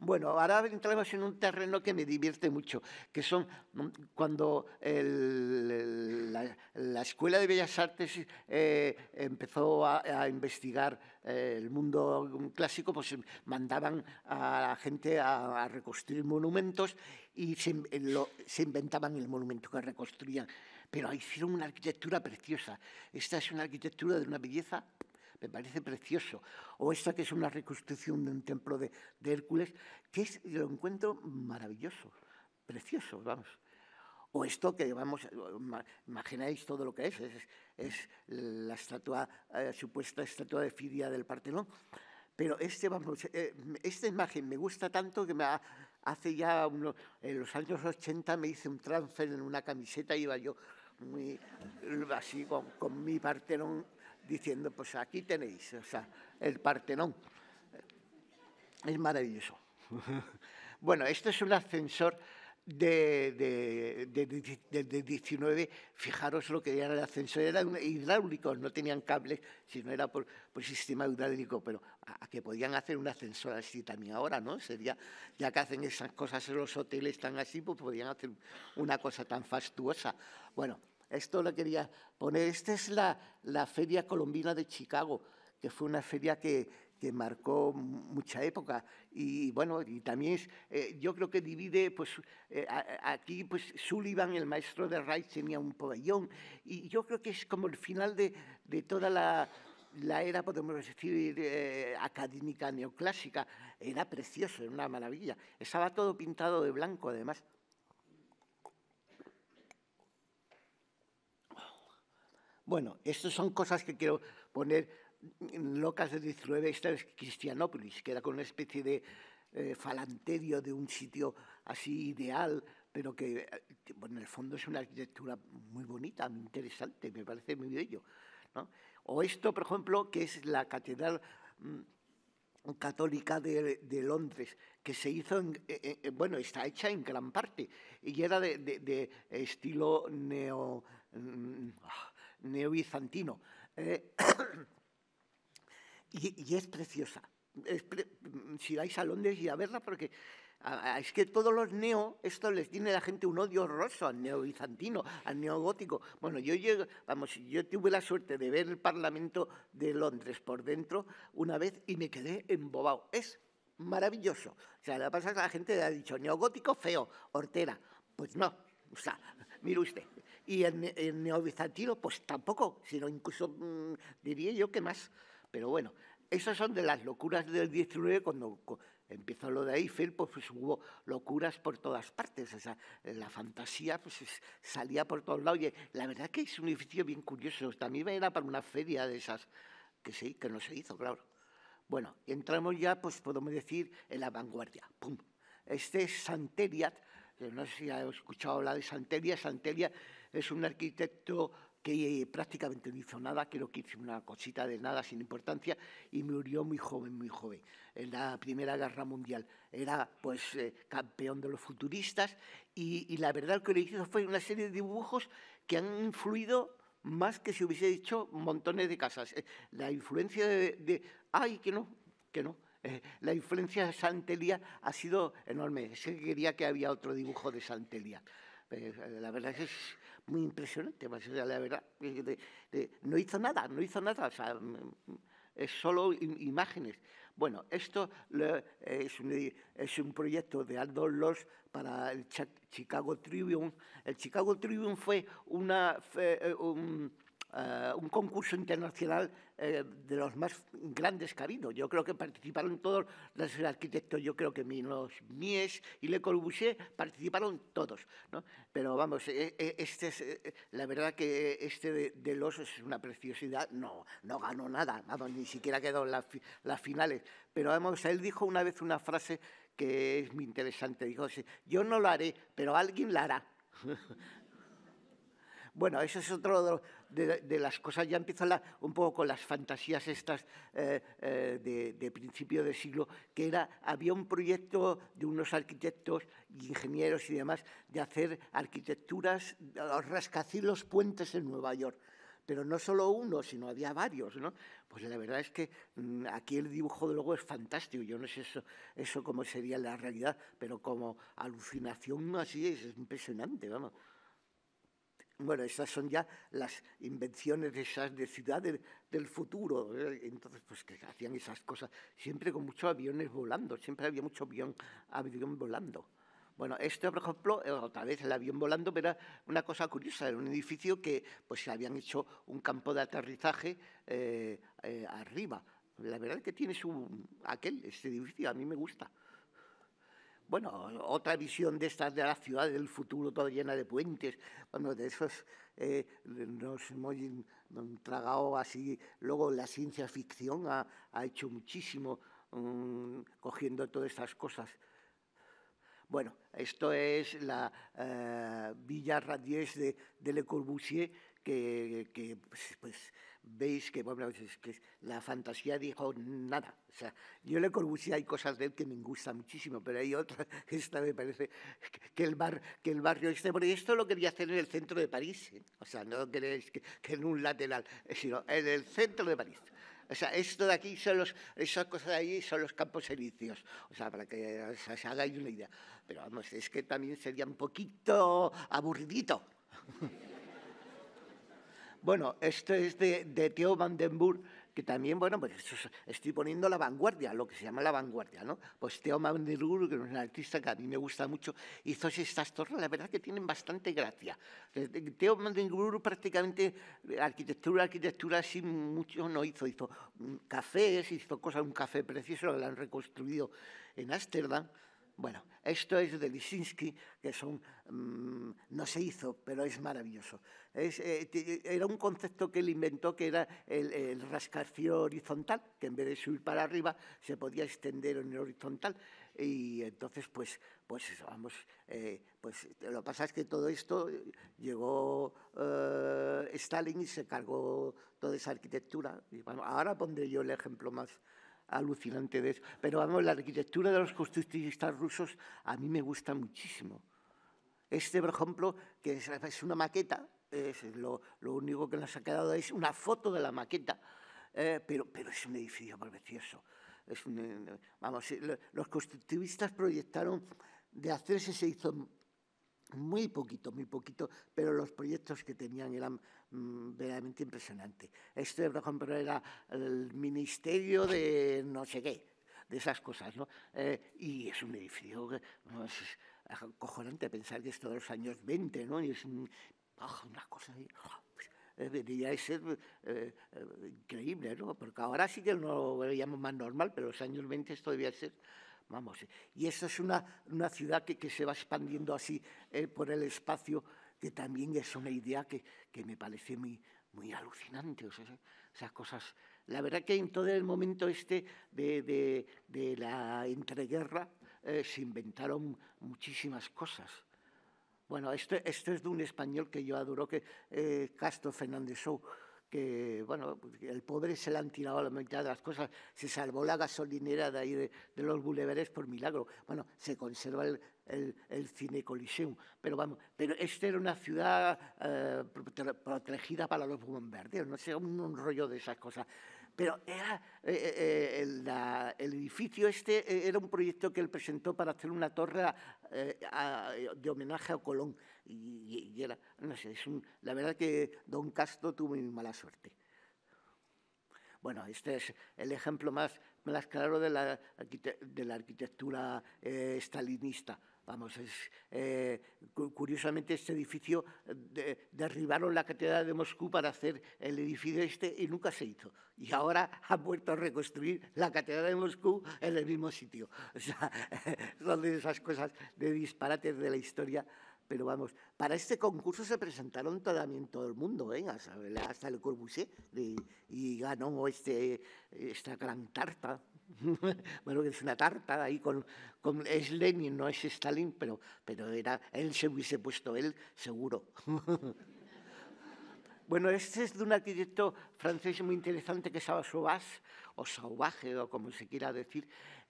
Bueno, ahora entramos en un terreno que me divierte mucho, que son mm, cuando la, Escuela de Bellas Artes eh, empezó a, investigar eh, el mundo mm, clásico, pues em, mandaban a la gente a, reconstruir monumentos y se, eh, se inventaban el monumento que reconstruían. Pero hicieron una arquitectura preciosa. Esta es una arquitectura de una belleza me parece precioso. O esta que es una reconstrucción de un templo de, Hércules, que es, lo encuentro maravilloso, precioso, vamos. O esto que vamos, imagináis todo lo que es, es, la estatua, eh, supuesta estatua de Fidia del Partenón. Pero este, vamos, eh, esta imagen me gusta tanto que me hace ya unos, en los años 80 me hice un transfer en una camiseta, iba yo muy, así con, con mi Partenón diciendo, pues aquí tenéis, o sea, el Partenón. Es maravilloso. bueno, esto es un ascensor de, de, de, de, 19, fijaros lo que era el ascensor, era hidráulicos, no tenían cables, sino era por, por sistema hidráulico, pero a, que podían hacer un ascensor así también ahora, ¿no? Sería, ya que hacen esas cosas en los hoteles tan así, pues podían hacer una cosa tan fastuosa. Bueno, esto lo quería poner. Esta es la, Feria Colombina de Chicago, que fue una feria que, marcó mucha época y bueno y también es, eh, yo creo que divide pues eh, aquí pues Sullivan el maestro de Wright, tenía un pabellón y yo creo que es como el final de, toda la, era, podemos decir, eh, académica neoclásica, era precioso, era una maravilla. Estaba todo pintado de blanco, además. Bueno, estas son cosas que quiero poner locas de 19. Esta es Cristianópolis, que era con una especie de eh, falanterio de un sitio así ideal, pero que, eh, en el fondo es una arquitectura muy bonita, muy interesante, me parece muy bello. O esto, por ejemplo, que es la catedral mm, católica de, Londres, que se hizo, eh, bueno, está hecha en gran parte, y era de, estilo neo... Mm, neo bizantino, eh, y, es preciosa. si vais a Londres y a verla, porque es que todos los neo, esto les tiene la gente un odio horroroso al neobizantino, al neogótico. Bueno, yo llego, vamos, yo tuve la suerte de ver el Parlamento de Londres por dentro una vez y me quedé embobado. Es maravilloso. O sea, la pasa que la gente le ha dicho neogótico feo, hortera. Pues no, mire usted. Y en neobizantino, pues tampoco, sino incluso mm, diría yo que más. Pero bueno, esas son de las locuras del 19 cuando, empezó lo de Eiffel, pues, pues, hubo locuras por todas partes. la fantasía pues, salía por todos lados. Y eh, la verdad que es un edificio bien curioso. También era para una feria de esas que sí, que no se hizo, claro. Bueno, entramos ya, pues podemos decir, en la vanguardia. ¡Pum! Este es Santeriat, no sé si ha escuchado hablar de Santelia. Santelia es un arquitecto que eh, prácticamente no hizo nada, creo que hizo una cosita de nada sin importancia y murió muy joven, muy joven, en la Primera Guerra Mundial. Era pues eh, campeón de los futuristas y, la verdad que lo hizo fue una serie de dibujos que han influido más que si hubiese dicho montones de casas. Eh, la influencia de, de ay, que no, que no eh, la influencia de Santelia ha sido enorme. que quería que había otro dibujo de Santelia. Eh, la verdad es muy impresionante, pues, la verdad, eh, no hizo nada, no hizo nada, o sea, mm, mm, es solo imágenes. Bueno, esto es, un, es, un, proyecto de Aldo Loss para el Chicago Tribune. El Chicago Tribune fue una... un, eh, un concurso internacional eh, de los más grandes que ha habido. Yo creo que participaron todos los arquitectos, yo creo que Mies y Le Corbusier participaron todos. ¿no? Pero vamos, e, e, este es, e, la verdad que este de, los es una preciosidad. No, no ganó nada, nada ni siquiera quedó en las finales. Pero vamos, él dijo una vez una frase que es muy interesante. Dijo, yo no lo haré, pero alguien la hará. Bueno, eso es otro de, las cosas, ya empiezo un poco con las fantasías estas eh, eh, de, principio de siglo, que era, había un proyecto de unos arquitectos, ingenieros y demás, de hacer arquitecturas, rascacielos, puentes en Nueva York pero no solo uno, sino había varios, ¿no? Pues la verdad es que mm, aquí el dibujo de luego es fantástico, yo no sé eso, eso cómo sería la realidad, pero como alucinación así es impresionante, vamos. Bueno, esas son ya las invenciones de esas de ciudades del futuro. ¿eh? Entonces, pues que hacían esas cosas siempre con muchos aviones volando, siempre había mucho avión, avión volando. Bueno, esto, por ejemplo, eh, otra vez el avión volando, pero era una cosa curiosa, era un edificio que pues se habían hecho un campo de aterrizaje eh, arriba. La verdad es que tiene su aquel, este edificio, a mí me gusta bueno, otra visión de estas de la ciudad del futuro, toda llena de puentes, bueno, de esos eh, nos hemos mm, tragado así, luego la ciencia ficción ha, hecho muchísimo mm, cogiendo todas estas cosas. Bueno, esto es la eh, Villa Radies de, Le Corbusier, que, pues, pues veis que, bueno, es que la fantasía dijo nada. O sea, yo Le Corbusier hay cosas de él que me gusta muchísimo, pero hay otra, esta me parece, que el, bar, que el barrio este, porque esto lo quería hacer en el centro de París, ¿eh? o sea, no queréis que, en un lateral, eh, sino en el centro de París. O sea, esto de aquí son los, esas cosas de allí son los campos elíseos. O sea, para que os hagáis una idea. Pero vamos, es que también sería un poquito aburridito. Bueno, esto es de, de Theo Vandenburg, que también, bueno, pues estoy poniendo la vanguardia, lo que se llama la vanguardia, ¿no? Pues Theo Vandenburg, que es un artista que a mí me gusta mucho, hizo estas torres, la verdad que tienen bastante gracia. Theo Vandenburg prácticamente eh, arquitectura, arquitectura, sí, mucho no hizo, hizo mm, cafés, hizo cosas, un café precioso, lo han reconstruido en Ámsterdam, bueno, esto es de Lisinski, que son, mm, no se hizo, pero es maravilloso. Eh, era un concepto que él inventó que era el, el horizontal, que en vez de subir para arriba se podía extender en el horizontal. Y entonces, pues, pues vamos, eh, pues lo que pasa es que todo esto llegó eh, Stalin y se cargó toda esa arquitectura. Y, bueno, ahora pondré yo el ejemplo más, alucinante de eso. Pero vamos, la arquitectura de los constructivistas rusos a mí me gusta muchísimo. Este, por ejemplo, que es, una maqueta, es lo, único que nos ha quedado es una foto de la maqueta, eh, pero, pero es un edificio precioso. Eh, vamos, eh, los constructivistas proyectaron, de hacerse se hizo muy poquito, muy poquito, pero los proyectos que tenían eran mm, verdaderamente impresionantes. Este, por ejemplo, era el Ministerio de no sé qué, de esas cosas, ¿no? Eh, y es un edificio que, pues, es acojonante pensar que es todos los años 20, ¿no? Y es ah, una cosa ahí, ah, pues, eh, debería ser eh, increíble, ¿no? Porque ahora sí que no lo veíamos más normal, pero los años 20 esto debía ser Vamos, y esa es una, una ciudad que, que, se va expandiendo así eh, por el espacio, que también es una idea que, que me parece muy, muy alucinante. O sea, esas cosas. La verdad que en todo el momento este de, de, de la entreguerra eh, se inventaron muchísimas cosas. Bueno, esto, esto, es de un español que yo adoro, que eh, Castro Fernández que, bueno, pues el pobre se le han tirado la mitad de las cosas, se salvó la gasolinera de ahí de, los bulevares por milagro. Bueno, se conserva el, el, Cine Coliseum, pero vamos, pero esta era una ciudad eh, protegida para los bombardeos, no sé, un, rollo de esas cosas. Pero era, eh, eh, el, edificio este era un proyecto que él presentó para hacer una torre de homenaje a Colón y, era, no sé, es la verdad que Don Castro tuvo muy mala suerte. Bueno, este es el ejemplo más, más claro de la, de la arquitectura eh, stalinista. Vamos, es, eh, curiosamente este edificio eh, derribaron la Catedral de Moscú para hacer el edificio este y nunca se hizo. Y ahora han vuelto a reconstruir la Catedral de Moscú en el mismo sitio. O sea, son de esas cosas de disparates de la historia pero vamos, para este concurso se presentaron también todo el mundo, ¿eh? hasta, el Corbusier, y ganó este, esta gran tarta. bueno, que es una tarta ahí con, Es Lenin, no es Stalin, pero, pero era, él se hubiese puesto él, seguro. bueno, este es de un arquitecto francés muy interesante que es Abbas o Sauvaje, o como se quiera decir,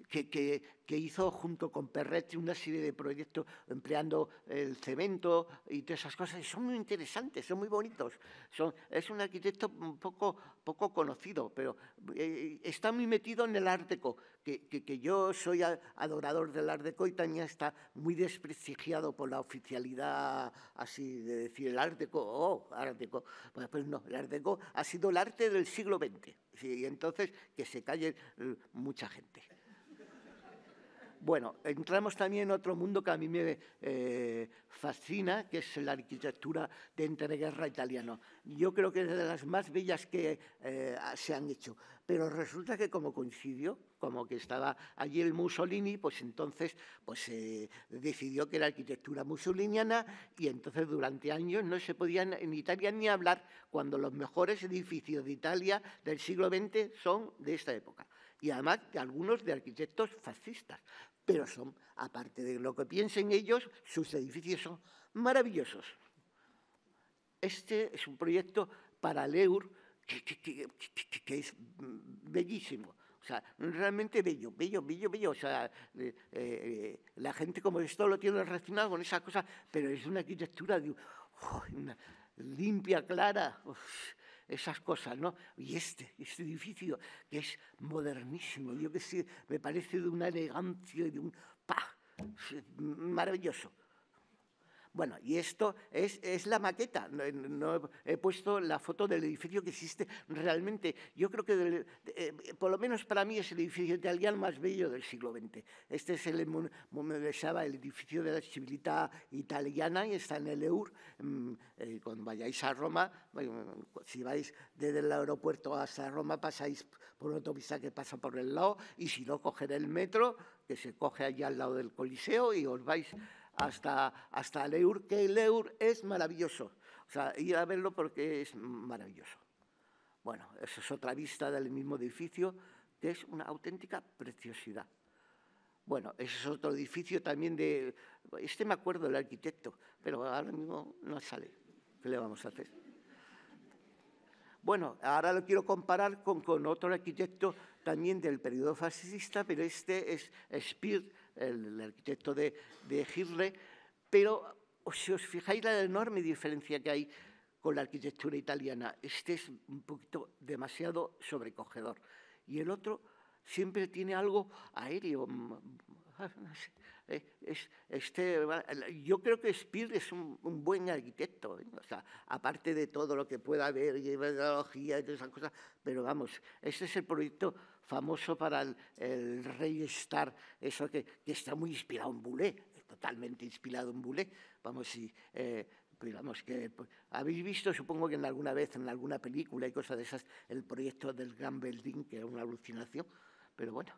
que, que, hizo junto con Perretti una serie de proyectos empleando el cemento y todas esas cosas. Y son muy interesantes, son muy bonitos. Son, es un arquitecto poco, poco conocido, pero eh, eh, está muy metido en el Art Deco, que, que yo soy adorador del Art Deco y también está muy desprestigiado por la oficialidad así de decir el Art Deco, oh, Pues, pues no, el Art Deco ha sido el arte del siglo XX y entonces que se calle eh, mucha gente. Bueno, entramos también en otro mundo que a mí me eh, fascina, que es la arquitectura de entreguerra italiana. Yo creo que es de las más bellas que eh, se han hecho. Pero resulta que como coincidió, como que estaba allí el Mussolini, pues entonces pues, eh, decidió que era arquitectura mussoliniana y entonces durante años no se podían en Italia ni hablar cuando los mejores edificios de Italia del siglo XX son de esta época y además de algunos de arquitectos fascistas pero son, aparte de lo que piensen ellos, sus edificios son maravillosos. Este es un proyecto para Leur que, es bellísimo. O sea, realmente bello, bello, bello, bello. O sea, eh, eh, la gente como esto lo tiene relacionado con esas cosas, pero es una arquitectura de, limpia, clara esas cosas, ¿no? Y este, este edificio que es modernísimo, yo que sé, me parece de una elegancia y de un ¡pah! maravilloso. Bueno, y esto es, la maqueta. Eh, no, he puesto la foto del edificio que existe realmente. Yo creo que, eh, por lo menos para mí, es el edificio italiano más bello del siglo XX. Este es el, el edificio de la civilidad italiana y está en el EUR. Mm, eh, cuando vayáis a Roma, si vais desde el aeropuerto hasta Roma, pasáis por una autopista que pasa por el lado y si no, coger el metro que se coge allá al lado del Coliseo y os vais hasta, hasta Leur, que Leur es maravilloso. O sea, ir a verlo porque es maravilloso. Bueno, esa es otra vista del mismo edificio, que es una auténtica preciosidad. Bueno, ese es otro edificio también de... Este me acuerdo del arquitecto, pero ahora mismo no sale. ¿Qué le vamos a hacer? Bueno, ahora lo quiero comparar con, con otro arquitecto también del periodo fascista, pero este es Spirit, el, arquitecto de, de pero si os fijáis la enorme diferencia que hay con la arquitectura italiana, este es un poquito demasiado sobrecogedor. Y el otro siempre tiene algo aéreo, ah, eh, este, yo creo que Spielberg es un, buen arquitecto, ¿eh? o sea, aparte de todo lo que pueda haber, y ideología y todas esas cosas, pero vamos, este es el proyecto famoso para el, Rey Star, eso que, que, está muy inspirado en Boulet, totalmente inspirado en Boulet, vamos, y... digamos eh, pues que pues, habéis visto, supongo que en alguna vez, en alguna película y cosas de esas, el proyecto del Gran Beldín, que era una alucinación, pero bueno,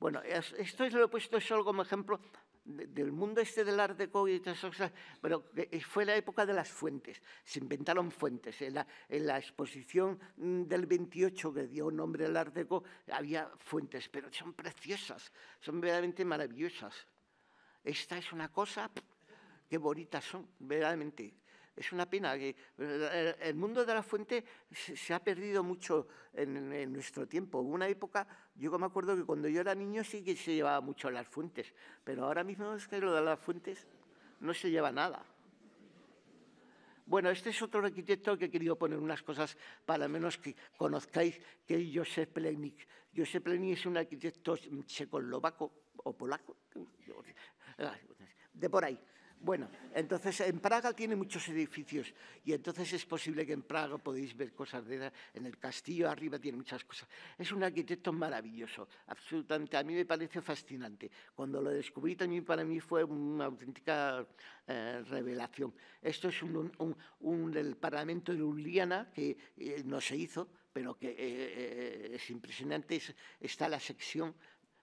bueno, esto es lo he puesto solo como ejemplo del mundo este del arte deco y otras cosas, pero eh, fue la época de las fuentes, se inventaron fuentes. En la, exposición mm, del 28 que dio nombre al arte deco había fuentes, pero son preciosas, son verdaderamente maravillosas. Esta es una cosa, que bonitas son, verdaderamente es una pena que eh, el mundo de la fuente se ha perdido mucho en, nuestro tiempo. Hubo una época, yo me acuerdo que cuando yo era niño sí que se llevaba mucho las fuentes, pero ahora mismo es que lo de las fuentes no se lleva nada. Bueno, este es otro arquitecto que he querido poner unas cosas para menos que conozcáis, que es Josef Plenik. Josef Plenik es un arquitecto checoslovaco o polaco, de por ahí. Bueno, entonces en Praga tiene muchos edificios y entonces es posible que en Praga podéis ver cosas de En el castillo arriba tiene muchas cosas. Es un arquitecto maravilloso, absolutamente. A mí me parece fascinante. Cuando lo descubrí también para mí fue una auténtica eh, revelación. Esto es un, Parlamento de Ljubljana que eh, no se hizo, pero que eh, es impresionante. está la sección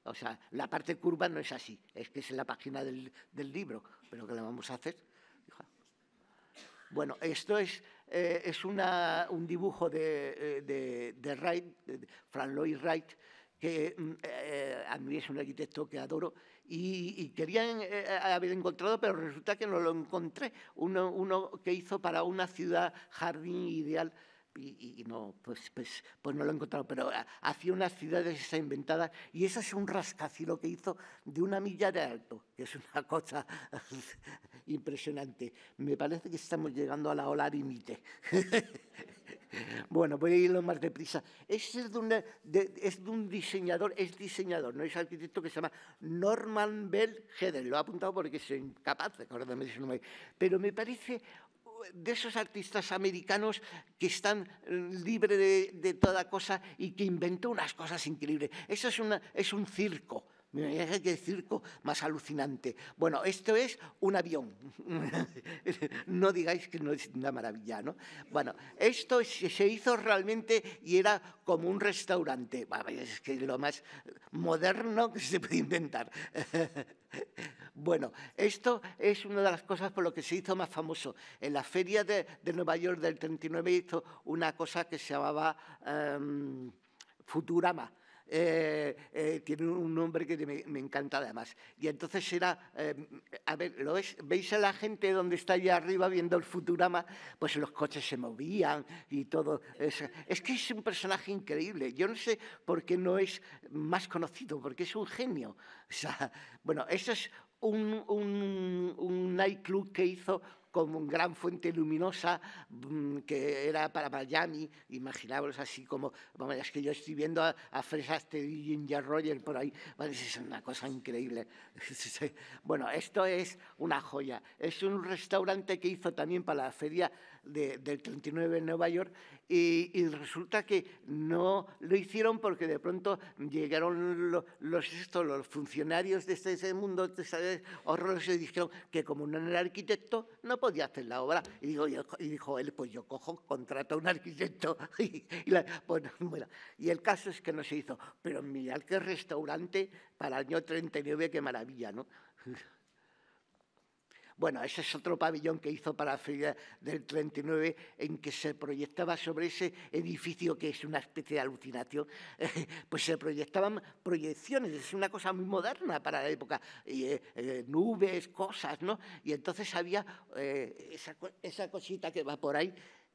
o sea, la parte curva no es así, es que es la página del, libro, pero ¿qué le vamos a hacer? Bueno, esto es, eh, un dibujo de, eh, Wright, de Frank Lloyd Wright, que mm, eh, a mí es un arquitecto que adoro y, quería querían haber encontrado, pero resulta que no lo encontré. uno, que hizo para una ciudad jardín ideal y, no, pues, pues, pues no lo he encontrado, pero ah, hacía unas ciudades inventadas inventada y eso es un rascacielo que hizo de una milla de alto, que es una cosa impresionante. Me parece que estamos llegando a la ola límite. bueno, voy a ir más deprisa. Este es de, es de un diseñador, es diseñador, no es arquitecto que se llama Norman Bell Heder, lo he apuntado porque soy incapaz de acordarme de su nombre, pero me parece de esos artistas americanos que están eh, libres de, toda cosa y que inventó unas cosas increíbles. Eso es, una, es un circo. que el circo más alucinante. Bueno, esto es un avión. no digáis que no es una maravilla, ¿no? Bueno, esto se hizo realmente y era como un restaurante. Es que lo más moderno que se puede inventar. Bueno, esto es una de las cosas por lo que se hizo más famoso. En la feria de, Nueva York del 39 hizo una cosa que se llamaba em, Futurama eh, eh, tiene un nombre que me, encanta además. Y entonces era, eh, a ver, ¿lo ¿veis a la gente donde está allá arriba viendo el Futurama? Pues los coches se movían y todo. Es, que es un personaje increíble. Yo no sé por qué no es más conocido, porque es un genio. O sea, bueno, eso es un, un nightclub que hizo como una gran fuente luminosa mm, que era para Miami, imaginaos así como, es que yo estoy viendo a, Fresas y Ginger Rogers por ahí, es una cosa increíble. bueno, esto es una joya, es un restaurante que hizo también para la feria del 39 en Nueva York y, resulta que no lo hicieron porque de pronto llegaron los, los, los funcionarios de ese, ese mundo ese horroroso y dijeron que como no era arquitecto no podía hacer la obra. Y, digo, y dijo él, pues yo cojo, contrato a un arquitecto. Y, la, bueno, y el caso es que no se hizo. Pero mirad qué restaurante para el año 39, qué maravilla, ¿no? Bueno, ese es otro pabellón que hizo para la Feria del 39, en que se proyectaba sobre ese edificio que es una especie de alucinación, pues se proyectaban proyecciones, es una cosa muy moderna para la época, eh, eh, nubes, cosas, ¿no? Y entonces había eh, esa, esa cosita que va por ahí,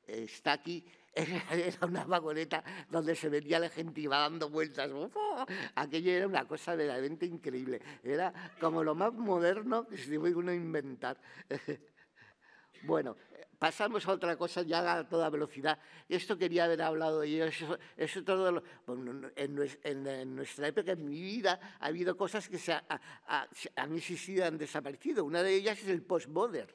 está aquí, era una vagoneta donde se venía la gente y iba dando vueltas. Aquello era una cosa verdaderamente increíble. Era como lo más moderno que se puede uno inventar. bueno, pasamos a otra cosa ya a toda velocidad. Esto quería haber hablado yo. Eso, todo en, nuestra época, en mi vida, ha habido cosas que se a, mí sí, sí han desaparecido. Una de ellas es el postmodern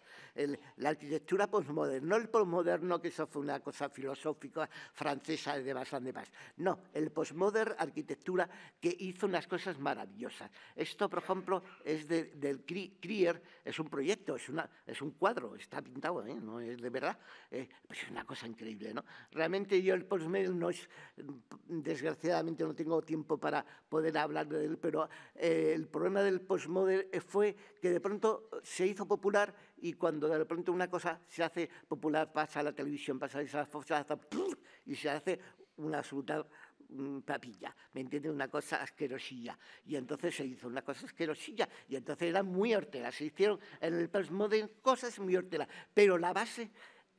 la arquitectura postmoderno, no el postmoderno que eso fue una cosa filosófica francesa de más más. No, el postmodern arquitectura que hizo unas cosas maravillosas. Esto, por ejemplo, es de, del Crier, es un proyecto, es, una, es un cuadro, está pintado, ¿eh? no es de verdad, eh, pues es una cosa increíble. ¿no? Realmente yo el postmodern no es, mm, desgraciadamente no tengo tiempo para poder hablar de él, pero eh, el problema del postmodern fue que de pronto se hizo popular y cuando de pronto una cosa se hace popular, pasa a la televisión, pasa a las Fox, y se hace una absoluta mm, papilla, ¿me entienden? Una cosa asquerosilla. Y entonces se hizo una cosa asquerosilla y entonces era muy hortera. Se hicieron en el postmodern cosas muy horteras, pero la base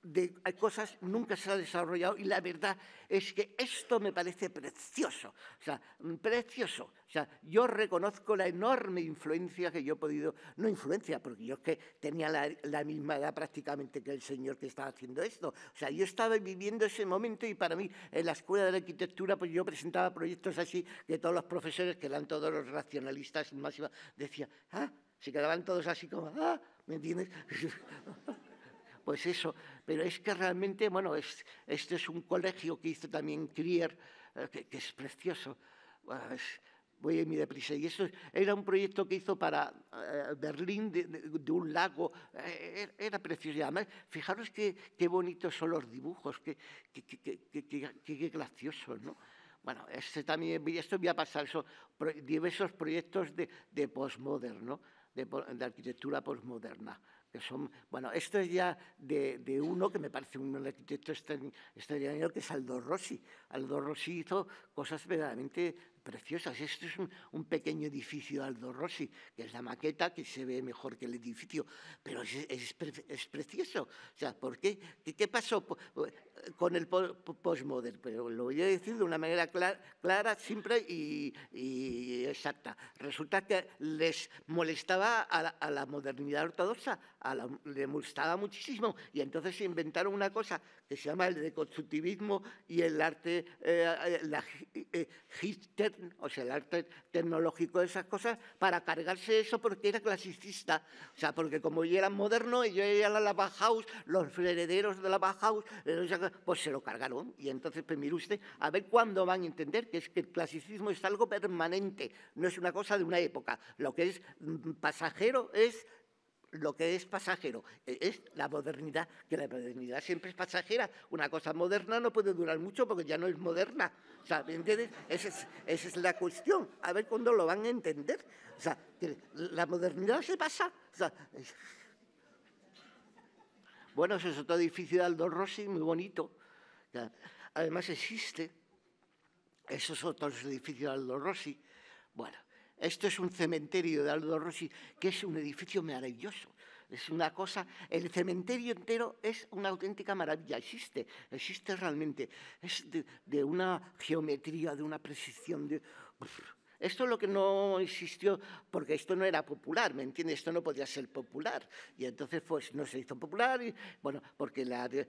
de cosas nunca se ha desarrollado y la verdad es que esto me parece precioso, o sea, precioso. O sea, yo reconozco la enorme influencia que yo he podido, no influencia, porque yo es que tenía la, la misma edad prácticamente que el señor que estaba haciendo esto. O sea, yo estaba viviendo ese momento y para mí en la Escuela de la Arquitectura pues yo presentaba proyectos así que todos los profesores, que eran todos los racionalistas más, decían, ah, se quedaban todos así como, ah, ¿me entiendes? pues eso, pero es que realmente, bueno, este es un colegio que hizo también Crier, eh, que, es precioso. Ah, voy a mi deprisa. Y eso era un proyecto que hizo para eh, Berlín de, un lago. Eh, era precioso. Y además, fijaros qué, qué bonitos son los dibujos, qué, qué, qué graciosos, ¿no? Bueno, este también, esto voy a pasar, son diversos proyectos de, de postmoderno, de, de arquitectura postmoderna que son, bueno, esto es ya de, de uno que me parece un arquitecto extraordinario, que es Aldo Rossi. Aldo Rossi hizo cosas verdaderamente preciosas. Esto es un, pequeño edificio Aldo Rossi, que es la maqueta que se ve mejor que el edificio, pero es, precioso. O sea, ¿por qué? ¿Qué, pasó con el postmodern? Pero lo voy a decir de una manera clara, simple y, exacta. Resulta que les molestaba a la, modernidad ortodoxa, a le molestaba muchísimo, y entonces se inventaron una cosa que se llama el deconstructivismo y el arte, eh, eh, la, eh, o sea, el arte tecnológico de esas cosas, para cargarse eso porque era clasicista. O sea, porque como yo era moderno, y yo era la Bauhaus, los herederos de la Bauhaus, pues se lo cargaron. Y entonces, pues mire usted, a ver cuándo van a entender que es que el clasicismo es algo permanente, no es una cosa de una época. Lo que es mm, pasajero es lo que es pasajero. E, es la modernidad, que la modernidad siempre es pasajera. Una cosa moderna no puede durar mucho porque ya no es moderna. O sea, ¿entiendes? Esa es, la cuestión. A ver cuándo lo van a entender. O sea, que la modernidad se pasa. O sea, Bueno, ese es otro edificio de Aldo Rossi, muy bonito. Además existe esos otros edificios de Aldo Rossi. Bueno, esto es un cementerio de Aldo Rossi, que es un edificio maravilloso. Es una cosa, el cementerio entero es una auténtica maravilla, existe, existe realmente. Es de, una geometría, de una precisión, de... Esto es lo que no existió, porque esto no era popular, ¿me entiendes? Esto no podía ser popular. Y entonces pues, no se hizo popular, y, bueno, porque la, de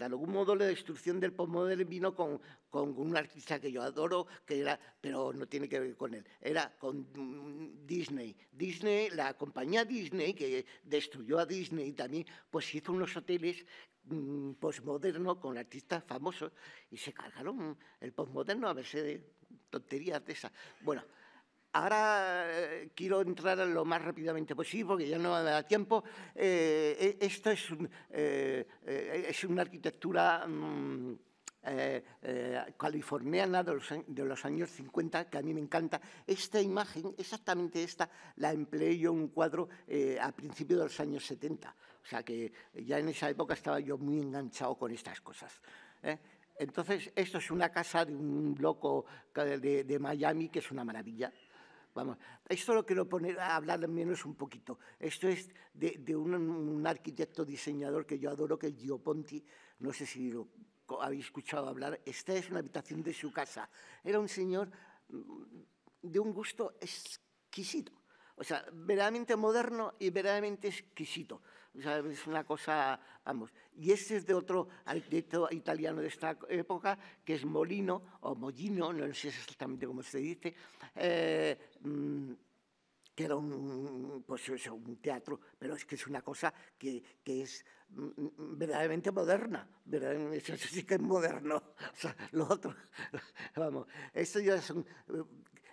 algún modo la destrucción del postmodern vino con, con un artista que yo adoro, que era, pero no tiene que ver con él, era con mm, Disney. Disney, la compañía Disney, que destruyó a Disney también, pues hizo unos hoteles mm, postmodernos con artistas famosos y se cargaron el postmoderno a verse de tonterías de esas. Bueno, ahora eh, quiero entrar lo más rápidamente posible porque ya no me da tiempo. Eh, e, esto es, eh, es una arquitectura... Mm, californiana de los, años 50, que a mí me encanta. Esta imagen, exactamente esta, la empleé yo en un cuadro a principios de los años 70. O sea que ya en esa época estaba yo muy enganchado con estas cosas. Entonces, esto es una casa de un loco de, Miami que es una maravilla. Vamos, esto lo quiero poner a hablar menos un poquito. Esto es de, un, un, arquitecto diseñador que yo adoro, que es Gio Ponti. No sé si lo habéis escuchado hablar. Esta es una habitación de su casa. Era un señor mm, de un gusto exquisito. O sea, verdaderamente moderno y verdaderamente exquisito es una cosa, vamos. Y ese es de otro arquitecto italiano de esta época, que es Molino, o Mollino, no sé exactamente cómo se dice, eh, mm, que era un, pues eso, un teatro, pero es que es una cosa que, que es mm, mm, verdaderamente moderna, verdaderamente, eso sí que es moderno, o sea, lo otro, vamos, esto ya son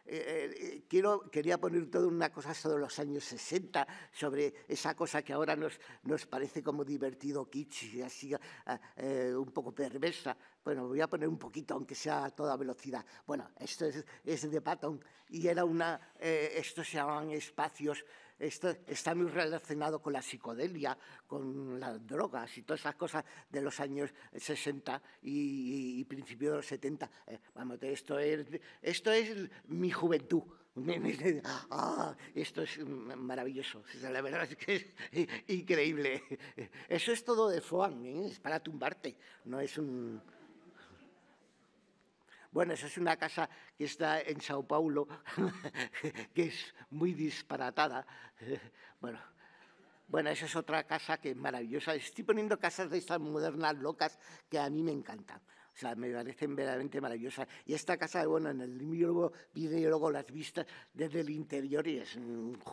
eh, eh, eh, quería poner toda una cosa sobre los años 60, sobre esa cosa que ahora nos, parece como divertido, kitsch y así ah, un poco perversa. Bueno, voy a poner un poquito, aunque sea a toda velocidad. Bueno, esto es, de Patton y era una, estos se llamaban espacios esto está muy relacionado con la psicodelia, con las drogas y todas esas cosas de los años 60 y, principios de los 70. Eh, vamos, esto es, esto es mi juventud. Ah, esto es maravilloso, la verdad es que es increíble. Eso es todo de Foam, ¿eh? es para tumbarte, no es un... Bueno, esa es una casa que está en Sao Paulo, que es muy disparatada. Bueno, esa es otra casa que es maravillosa. Estoy poniendo casas de estas modernas, locas, que a mí me encantan. O sea, me parecen verdaderamente maravillosas. Y esta casa, bueno, en el mío video luego las vistas desde el interior y es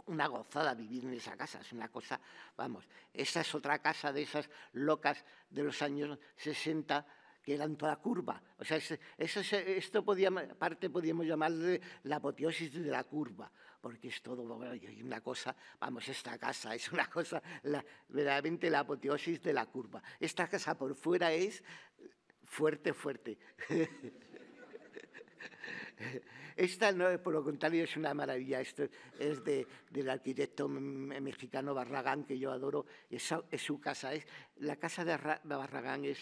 una gozada vivir en esa casa. Es una cosa, vamos, esa es otra casa de esas locas de los años 60 que eran toda curva. O sea, esto podía, parte podíamos llamarle la apoteosis de la curva, porque es todo, hay una cosa, vamos, esta casa es una cosa, la, verdaderamente la apoteosis de la curva. Esta casa por fuera es fuerte, fuerte. Esta, no, por lo contrario, es una maravilla. Esto es de, del arquitecto mexicano Barragán, que yo adoro. Es, es su casa. Es, la casa de Barragán es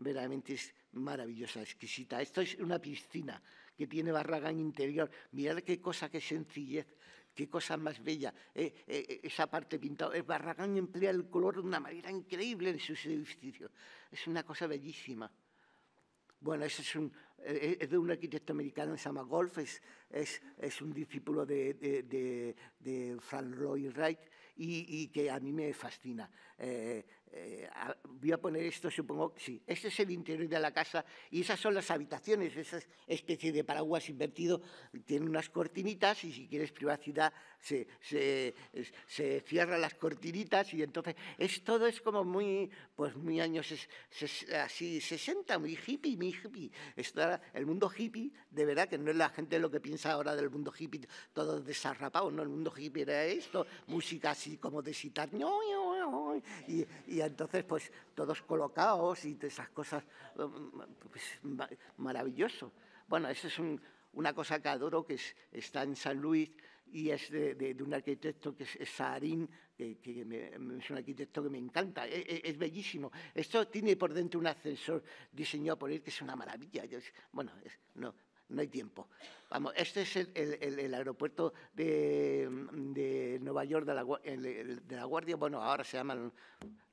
verdaderamente es maravillosa, exquisita. Esto es una piscina que tiene barragán interior. Mirad qué cosa, qué sencillez, qué cosa más bella. Eh, eh, eh, esa parte pintada. El barragán emplea el color de una manera increíble en sus edificios. Es una cosa bellísima. Bueno, eso es, un, de un arquitecto americano, se llama Golf, es, es, es un discípulo de, de, Frank Lloyd Wright y, y, que a mí me fascina. Eh, voy a poner esto, supongo, sí, este es el interior de la casa y esas son las habitaciones, esa especie de paraguas invertido, tiene unas cortinitas y si quieres privacidad se, se, se cierran las cortinitas y entonces es, todo es como muy, pues muy años así, 60, muy hippie, muy hippie. Está el mundo hippie, de verdad, que no es la gente lo que piensa ahora del mundo hippie, todo desarrapado, ¿no? El mundo hippie era esto, música así como de citar, y, entonces, pues todos colocados y esas cosas, mm, pues, maravilloso. Bueno, eso es una cosa que adoro, que está en San Luis y es de, un arquitecto que es, es que, es un arquitecto que me encanta, e, e, es, bellísimo. Esto tiene por dentro un ascensor diseñado por él que es una maravilla. bueno, no, no hay tiempo. Vamos, este es el, aeropuerto de, Nueva York de la, Guardia, bueno, ahora se llama,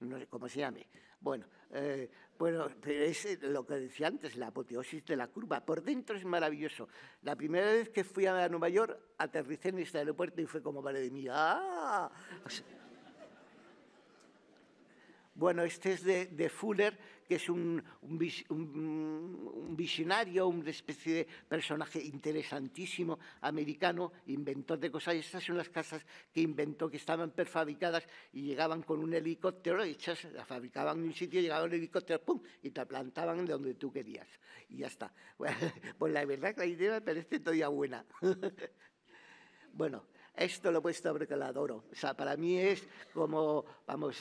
no sé cómo se llame. Bueno, eh, bueno, es lo que decía antes, la apoteosis de la curva. Por dentro es maravilloso. La primera vez que fui a Nueva York, aterricé en este aeropuerto y fue como, vale, de mí, ¡ah! Bueno, este es de, Fuller, que es un, visionario, una especie de personaje interesantísimo americano, inventor de cosas. Estas son las casas que inventó, que estaban prefabricadas y llegaban con un helicóptero, hechas, las fabricaban en un sitio, llegaban un helicóptero, ¡pum! y te plantaban donde tú querías. Y ya está. pues la verdad que la idea me parece todavía buena. bueno esto lo he puesto porque lo adoro. O sea, para mí es como, vamos,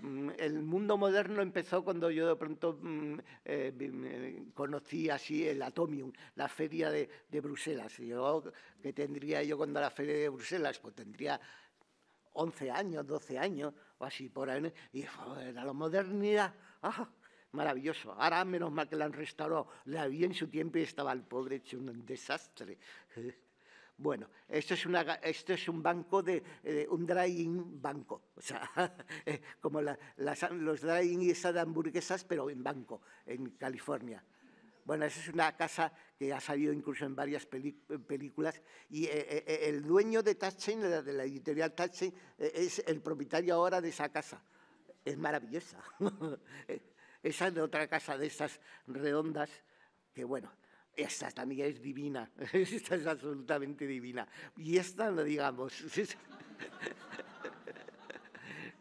mm, el mundo moderno empezó cuando yo de pronto mm, eh, mm, conocí así el Atomium, la feria de, Bruselas. Yo, ¿Qué tendría yo cuando la feria de Bruselas? Pues tendría 11 años, 12 años o así por ahí. Y era la modernidad. ¡ah! maravilloso. Ahora, menos mal que la han restaurado, la vi en su tiempo y estaba el pobre hecho un desastre. Bueno, esto es, un banco eh, de, un drying banco, o sea, eh, como la, las, los y esas de hamburguesas, pero en banco, en California. Bueno, esa es una casa que ha salido incluso en varias películas y eh, el dueño de Touching, de la editorial Touching, es el propietario ahora de esa casa. Es maravillosa. esa es de otra casa de esas redondas que, bueno, esta también es divina, esta es absolutamente divina. Y esta no digamos.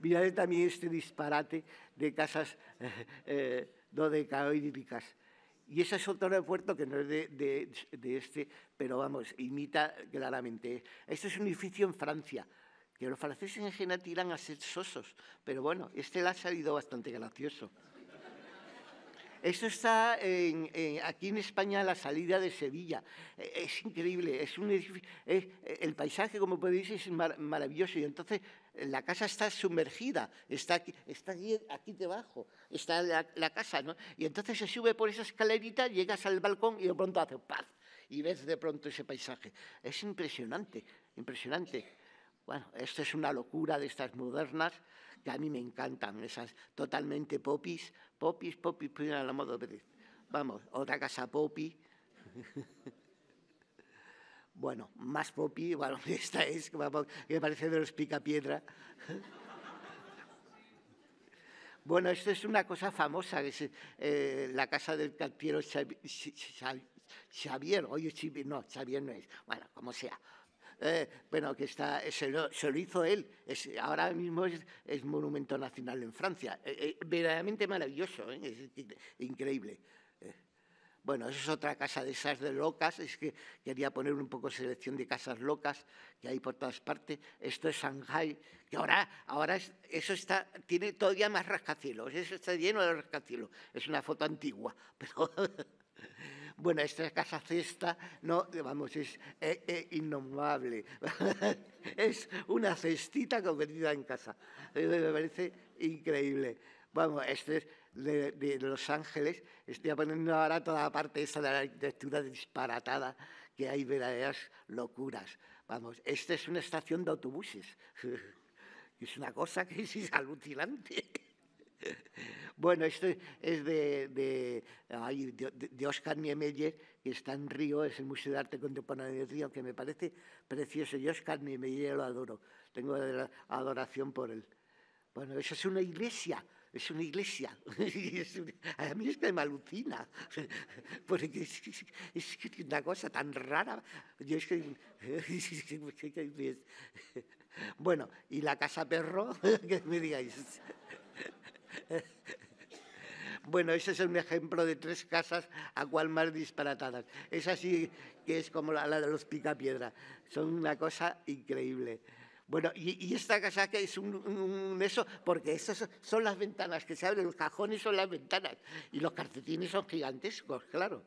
mirad también este disparate de casas eh, Y esa es otro puerto que no es de, este, pero vamos, imita claramente. Este es un edificio en Francia, que los franceses en general tiran a ser sosos, pero bueno, este le ha salido bastante gracioso. Esto está aquí en España, la salida de Sevilla. E, es increíble, es un edificio, e, e, el paisaje, como podéis, es maravilloso. Y entonces la casa está sumergida, está aquí, está aquí, debajo, está la, casa, Y entonces se sube por esa escalerita, llegas al balcón y de pronto hace paz y ves de pronto ese paisaje. Es impresionante, impresionante. Bueno, esto es una locura de estas modernas que a mí me encantan, esas totalmente popis, popis, popis, primero a la moda Vamos, otra casa popi. bueno, más popi, bueno, esta es, que me parece de los piedra. bueno, esto es una cosa famosa, es eh, la casa del cartiero Xavier, Xavier, oye, no, Xavier no es, bueno, como sea. Eh, bueno, que está, se, lo, hizo él. ahora mismo es, monumento nacional en Francia. Eh, eh, verdaderamente maravilloso, increíble. Bueno, esa es otra casa de esas de locas, es que quería poner un poco selección de casas locas que hay por todas partes. Esto es Shanghai, que ahora, ahora eso está, tiene todavía más rascacielos, eso está lleno de rascacielos. Es una foto antigua, pero bueno, esta casa cesta, no, vamos, es eh, eh innombrable. es una cestita convertida en casa. Me parece increíble. Vamos, este es de, Los Ángeles. Estoy poniendo ahora toda la parte esa de la arquitectura disparatada, que hay verdaderas locuras. Vamos, esta es una estación de autobuses. es una cosa que es alucinante. Bueno, esto es de, de, de Oscar Niemeyer, que está en Río, es el Museo de Arte Contemporáneo de Río, que me parece precioso. Yo Oscar Niemeyer lo adoro, tengo adoración por él. Bueno, eso es una iglesia, es una iglesia. a mí es que me alucina, porque es, una cosa tan rara. bueno, y la casa perro, que me digáis. Bueno, ese es un ejemplo de tres casas a cual más disparatadas. Es así que es como la, de los picapiedra. Son una cosa increíble. Bueno, y, esta casa que es un, eso, porque esas son las ventanas que se abren, los cajones son las ventanas y los calcetines son gigantescos, claro.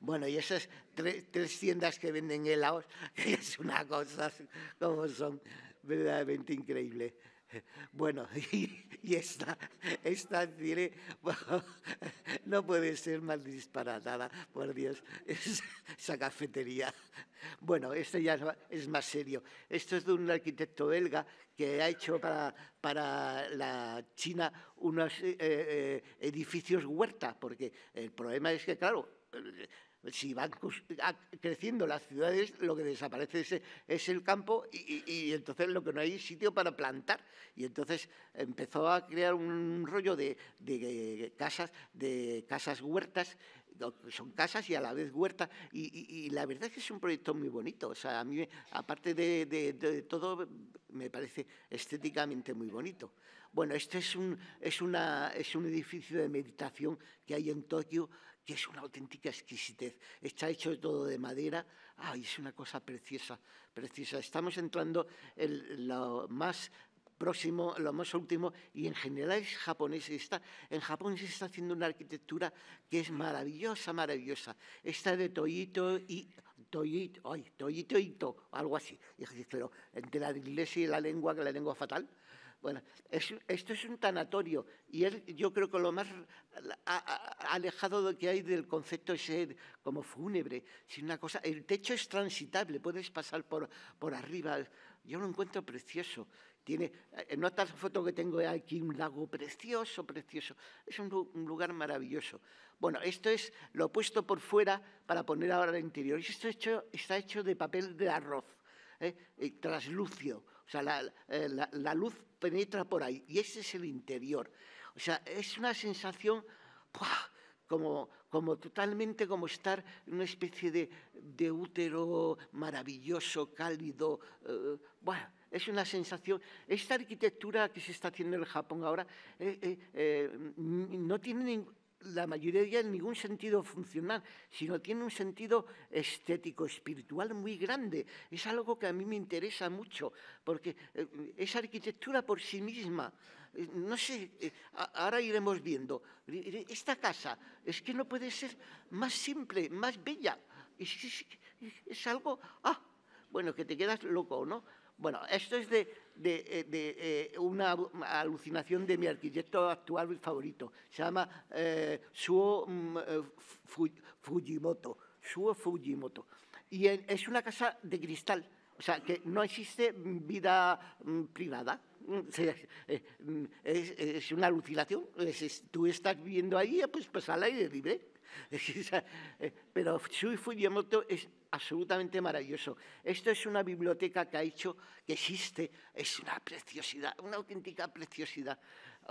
Bueno, y esas tres, tiendas que venden helados, es una cosa como son verdaderamente increíble. Bueno, y, esta, esta tiene, no puede ser más disparatada, por Dios, esa cafetería. Bueno, esto ya es más serio. Esto es de un arquitecto belga que ha hecho para, para la China unos eh, eh, edificios huerta, porque el problema es que, claro, si van creciendo las ciudades, lo que desaparece es, el campo y, entonces lo que no hay sitio para plantar. Y entonces empezó a crear un rollo de, eh, casas, de casas huertas, son casas y a la vez huertas. Y, la verdad es que es un proyecto muy bonito. O sea, a mí, aparte de, todo, me parece estéticamente muy bonito. Bueno, este es un, es, una, es un edificio de meditación que hay en Tokio que es una auténtica exquisitez. Está hecho todo de madera, ay, es una cosa preciosa, preciosa. Estamos entrando en lo más próximo, lo más último, y en general es japonés. Está, en Japón se está haciendo una arquitectura que es maravillosa, maravillosa. Esta de Toyito y Toyito, ay, toitoito, algo así. Y, pero entre la iglesia y la lengua, que la lengua fatal, bueno, esto es un tanatorio y yo creo que lo más alejado que hay del concepto ser como fúnebre. Si una cosa, el techo es transitable, puedes pasar por, arriba. Yo lo encuentro precioso. Tiene, en eh, otras foto que tengo aquí, un lago precioso, precioso. Es un, lugar maravilloso. Bueno, esto es lo puesto por fuera para poner ahora el interior. Y esto está hecho de papel de arroz, ¿eh? O sea, eh, la, luz penetra por ahí y ese es el interior. O sea, es una sensación Como, como, totalmente como estar en una especie de, útero maravilloso, cálido. Eh, bueno, es una sensación. Esta arquitectura que se está haciendo en Japón ahora eh, no tiene ningún la mayoría de ellas ningún sentido funcional, sino tiene un sentido estético, espiritual muy grande. Es algo que a mí me interesa mucho, porque eh, es arquitectura por sí misma. Eh, no sé, eh, ahora iremos viendo. Esta casa es que no puede ser más simple, más bella. Es, es algo, ah, bueno, que te quedas loco, ¿no? Bueno, esto es de, eh, eh, una alucinación de mi arquitecto actual favorito. Se llama eh, Suo mm, Fujimoto. Suo Fujimoto. Y es una casa de cristal. O sea, que no existe vida mm, privada. Mm, es, una alucinación. tú estás viendo ahí, pues, pasa pues, al aire libre. Pero Suo Fujimoto es absolutamente maravilloso. Esto es una biblioteca que ha hecho, que existe, es una preciosidad, una auténtica preciosidad,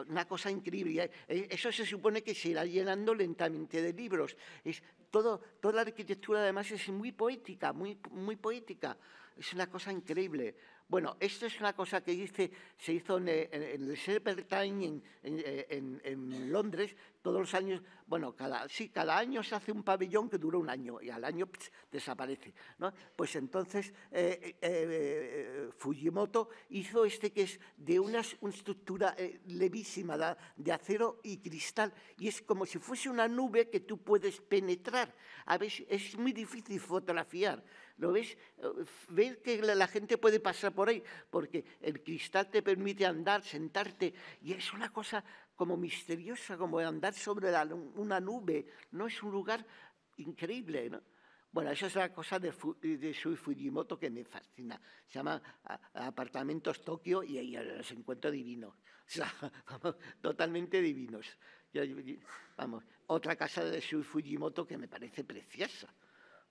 una cosa increíble. ¿eh? E, eso se supone que se irá llenando lentamente de libros. Es todo, toda la arquitectura además es muy poética, muy, muy poética. Es una cosa increíble. Bueno, esto es una cosa que se hizo en, eh, el Time eh, en, Londres todos los años. Bueno, cada, sí, cada año se hace un pabellón que dura un año y al año desaparece. ¿no? Pues entonces eh, Fujimoto hizo este que es de una, estructura levísima de, de acero y cristal y es como si fuese una nube que tú puedes penetrar. A veces es muy difícil fotografiar ¿Lo ves? Ver que la gente puede pasar por ahí, porque el cristal te permite andar, sentarte, y es una cosa como misteriosa, como andar sobre una nube, ¿no? Es un lugar increíble, ¿no? Bueno, esa es la cosa de, de Fujimoto que me fascina. Se llama Apartamentos Tokio y ahí los encuentro divinos. O sea, totalmente divinos. vamos, otra casa de Shui Fujimoto que me parece preciosa.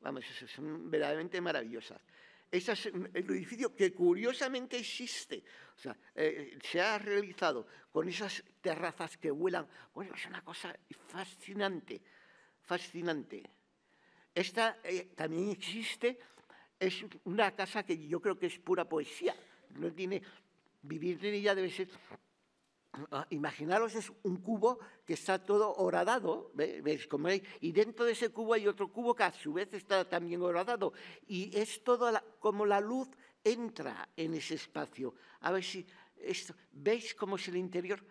Vamos, son verdaderamente maravillosas. Ese es mm, el edificio que curiosamente existe. O sea, eh, eh, se ha realizado con esas terrazas que vuelan. Bueno, es una cosa fascinante, fascinante. Esta eh, también existe, es una casa que yo creo que es pura poesía. No tiene, vivir en ella debe ser Ah, imaginaros es un cubo que está todo horadado, ¿veis? Como y dentro de ese cubo hay otro cubo que a su vez está también horadado. Y es todo como la luz entra en ese espacio. A ver si veis cómo es el interior,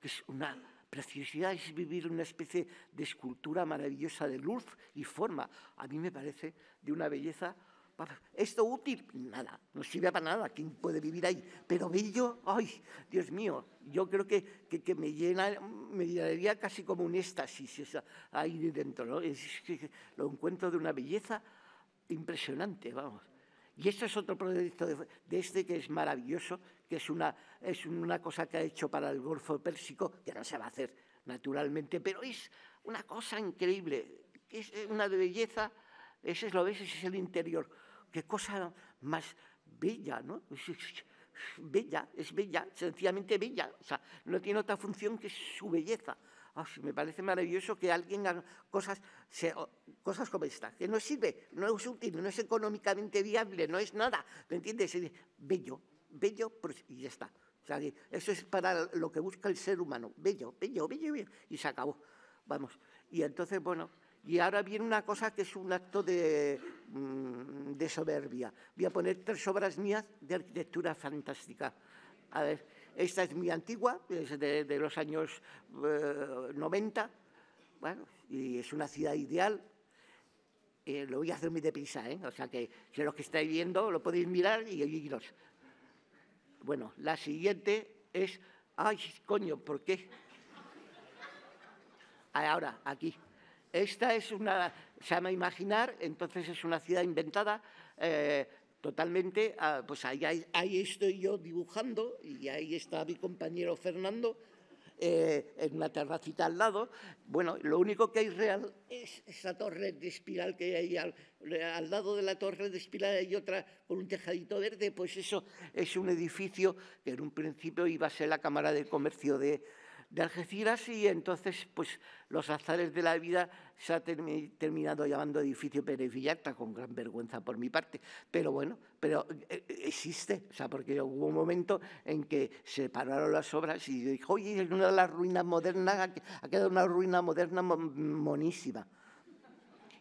que es una preciosidad, es vivir una especie de escultura maravillosa de luz y forma. A mí me parece de una belleza esto útil, nada, no sirve para nada, ¿quién puede vivir ahí? Pero bello, ay, Dios mío, yo creo que, me llena, me llenaría casi como un éxtasis ahí ahí dentro, ¿no? lo encuentro de una belleza impresionante, vamos. Y esto es otro proyecto de, este que es maravilloso, que es una, es una cosa que ha hecho para el Golfo Pérsico, que no se va a hacer naturalmente, pero es una cosa increíble, es una belleza ese es lo ves, ese es el interior. Qué cosa más bella, ¿no? bella, es bella, sencillamente bella. O sea, no tiene otra función que su belleza. Ah, me parece maravilloso que alguien haga cosas, cosas como esta, que no sirve, no es útil, no es económicamente viable, no es nada. ¿Me entiendes? Bello, bello, pues, y ya está. O sea, eso es para lo que busca el ser humano. Bello, bello, bello, bello. Y se acabó. Vamos. Y entonces, bueno, y ahora viene una cosa que es un acto mm, de, soberbia. Voy a poner tres obras mías de arquitectura fantástica. A ver, esta es muy antigua, es de, los años 90, eh, bueno, y es una ciudad ideal. Eh, lo voy a hacer muy deprisa, ¿eh? o sea que si los que estáis viendo lo podéis mirar y oíros. Bueno, la siguiente es, ay, coño, ¿por qué? Ahora, aquí. Esta es una, se llama Imaginar, entonces es una ciudad inventada eh, totalmente, ah, pues ahí, estoy yo dibujando y ahí está mi compañero Fernando eh, en una terracita al lado. Bueno, lo único que hay real es esa torre de espiral que hay al, al lado de la torre de espiral hay otra con un tejadito verde, pues eso es un edificio que en un principio iba a ser la Cámara de Comercio de, de Algeciras y entonces pues los azares de la vida se ha terminado llamando edificio Pérez con gran vergüenza por mi parte. Pero bueno, pero eh, eh, existe, o sea, porque hubo un momento en que se pararon las obras y dijo, oye, es una de las ruinas modernas, ha quedado una ruina moderna monísima.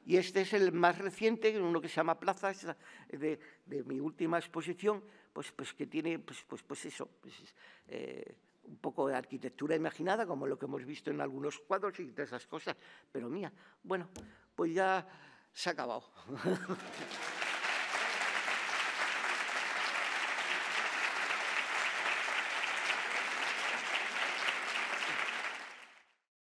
Y este es el más reciente, uno que se llama Plaza, de, de mi última exposición, pues, pues que tiene, pues, pues, pues eso, pues, eh, un poco de arquitectura imaginada, como lo que hemos visto en algunos cuadros y de esas cosas, pero mía. Bueno, pues ya se ha acabado.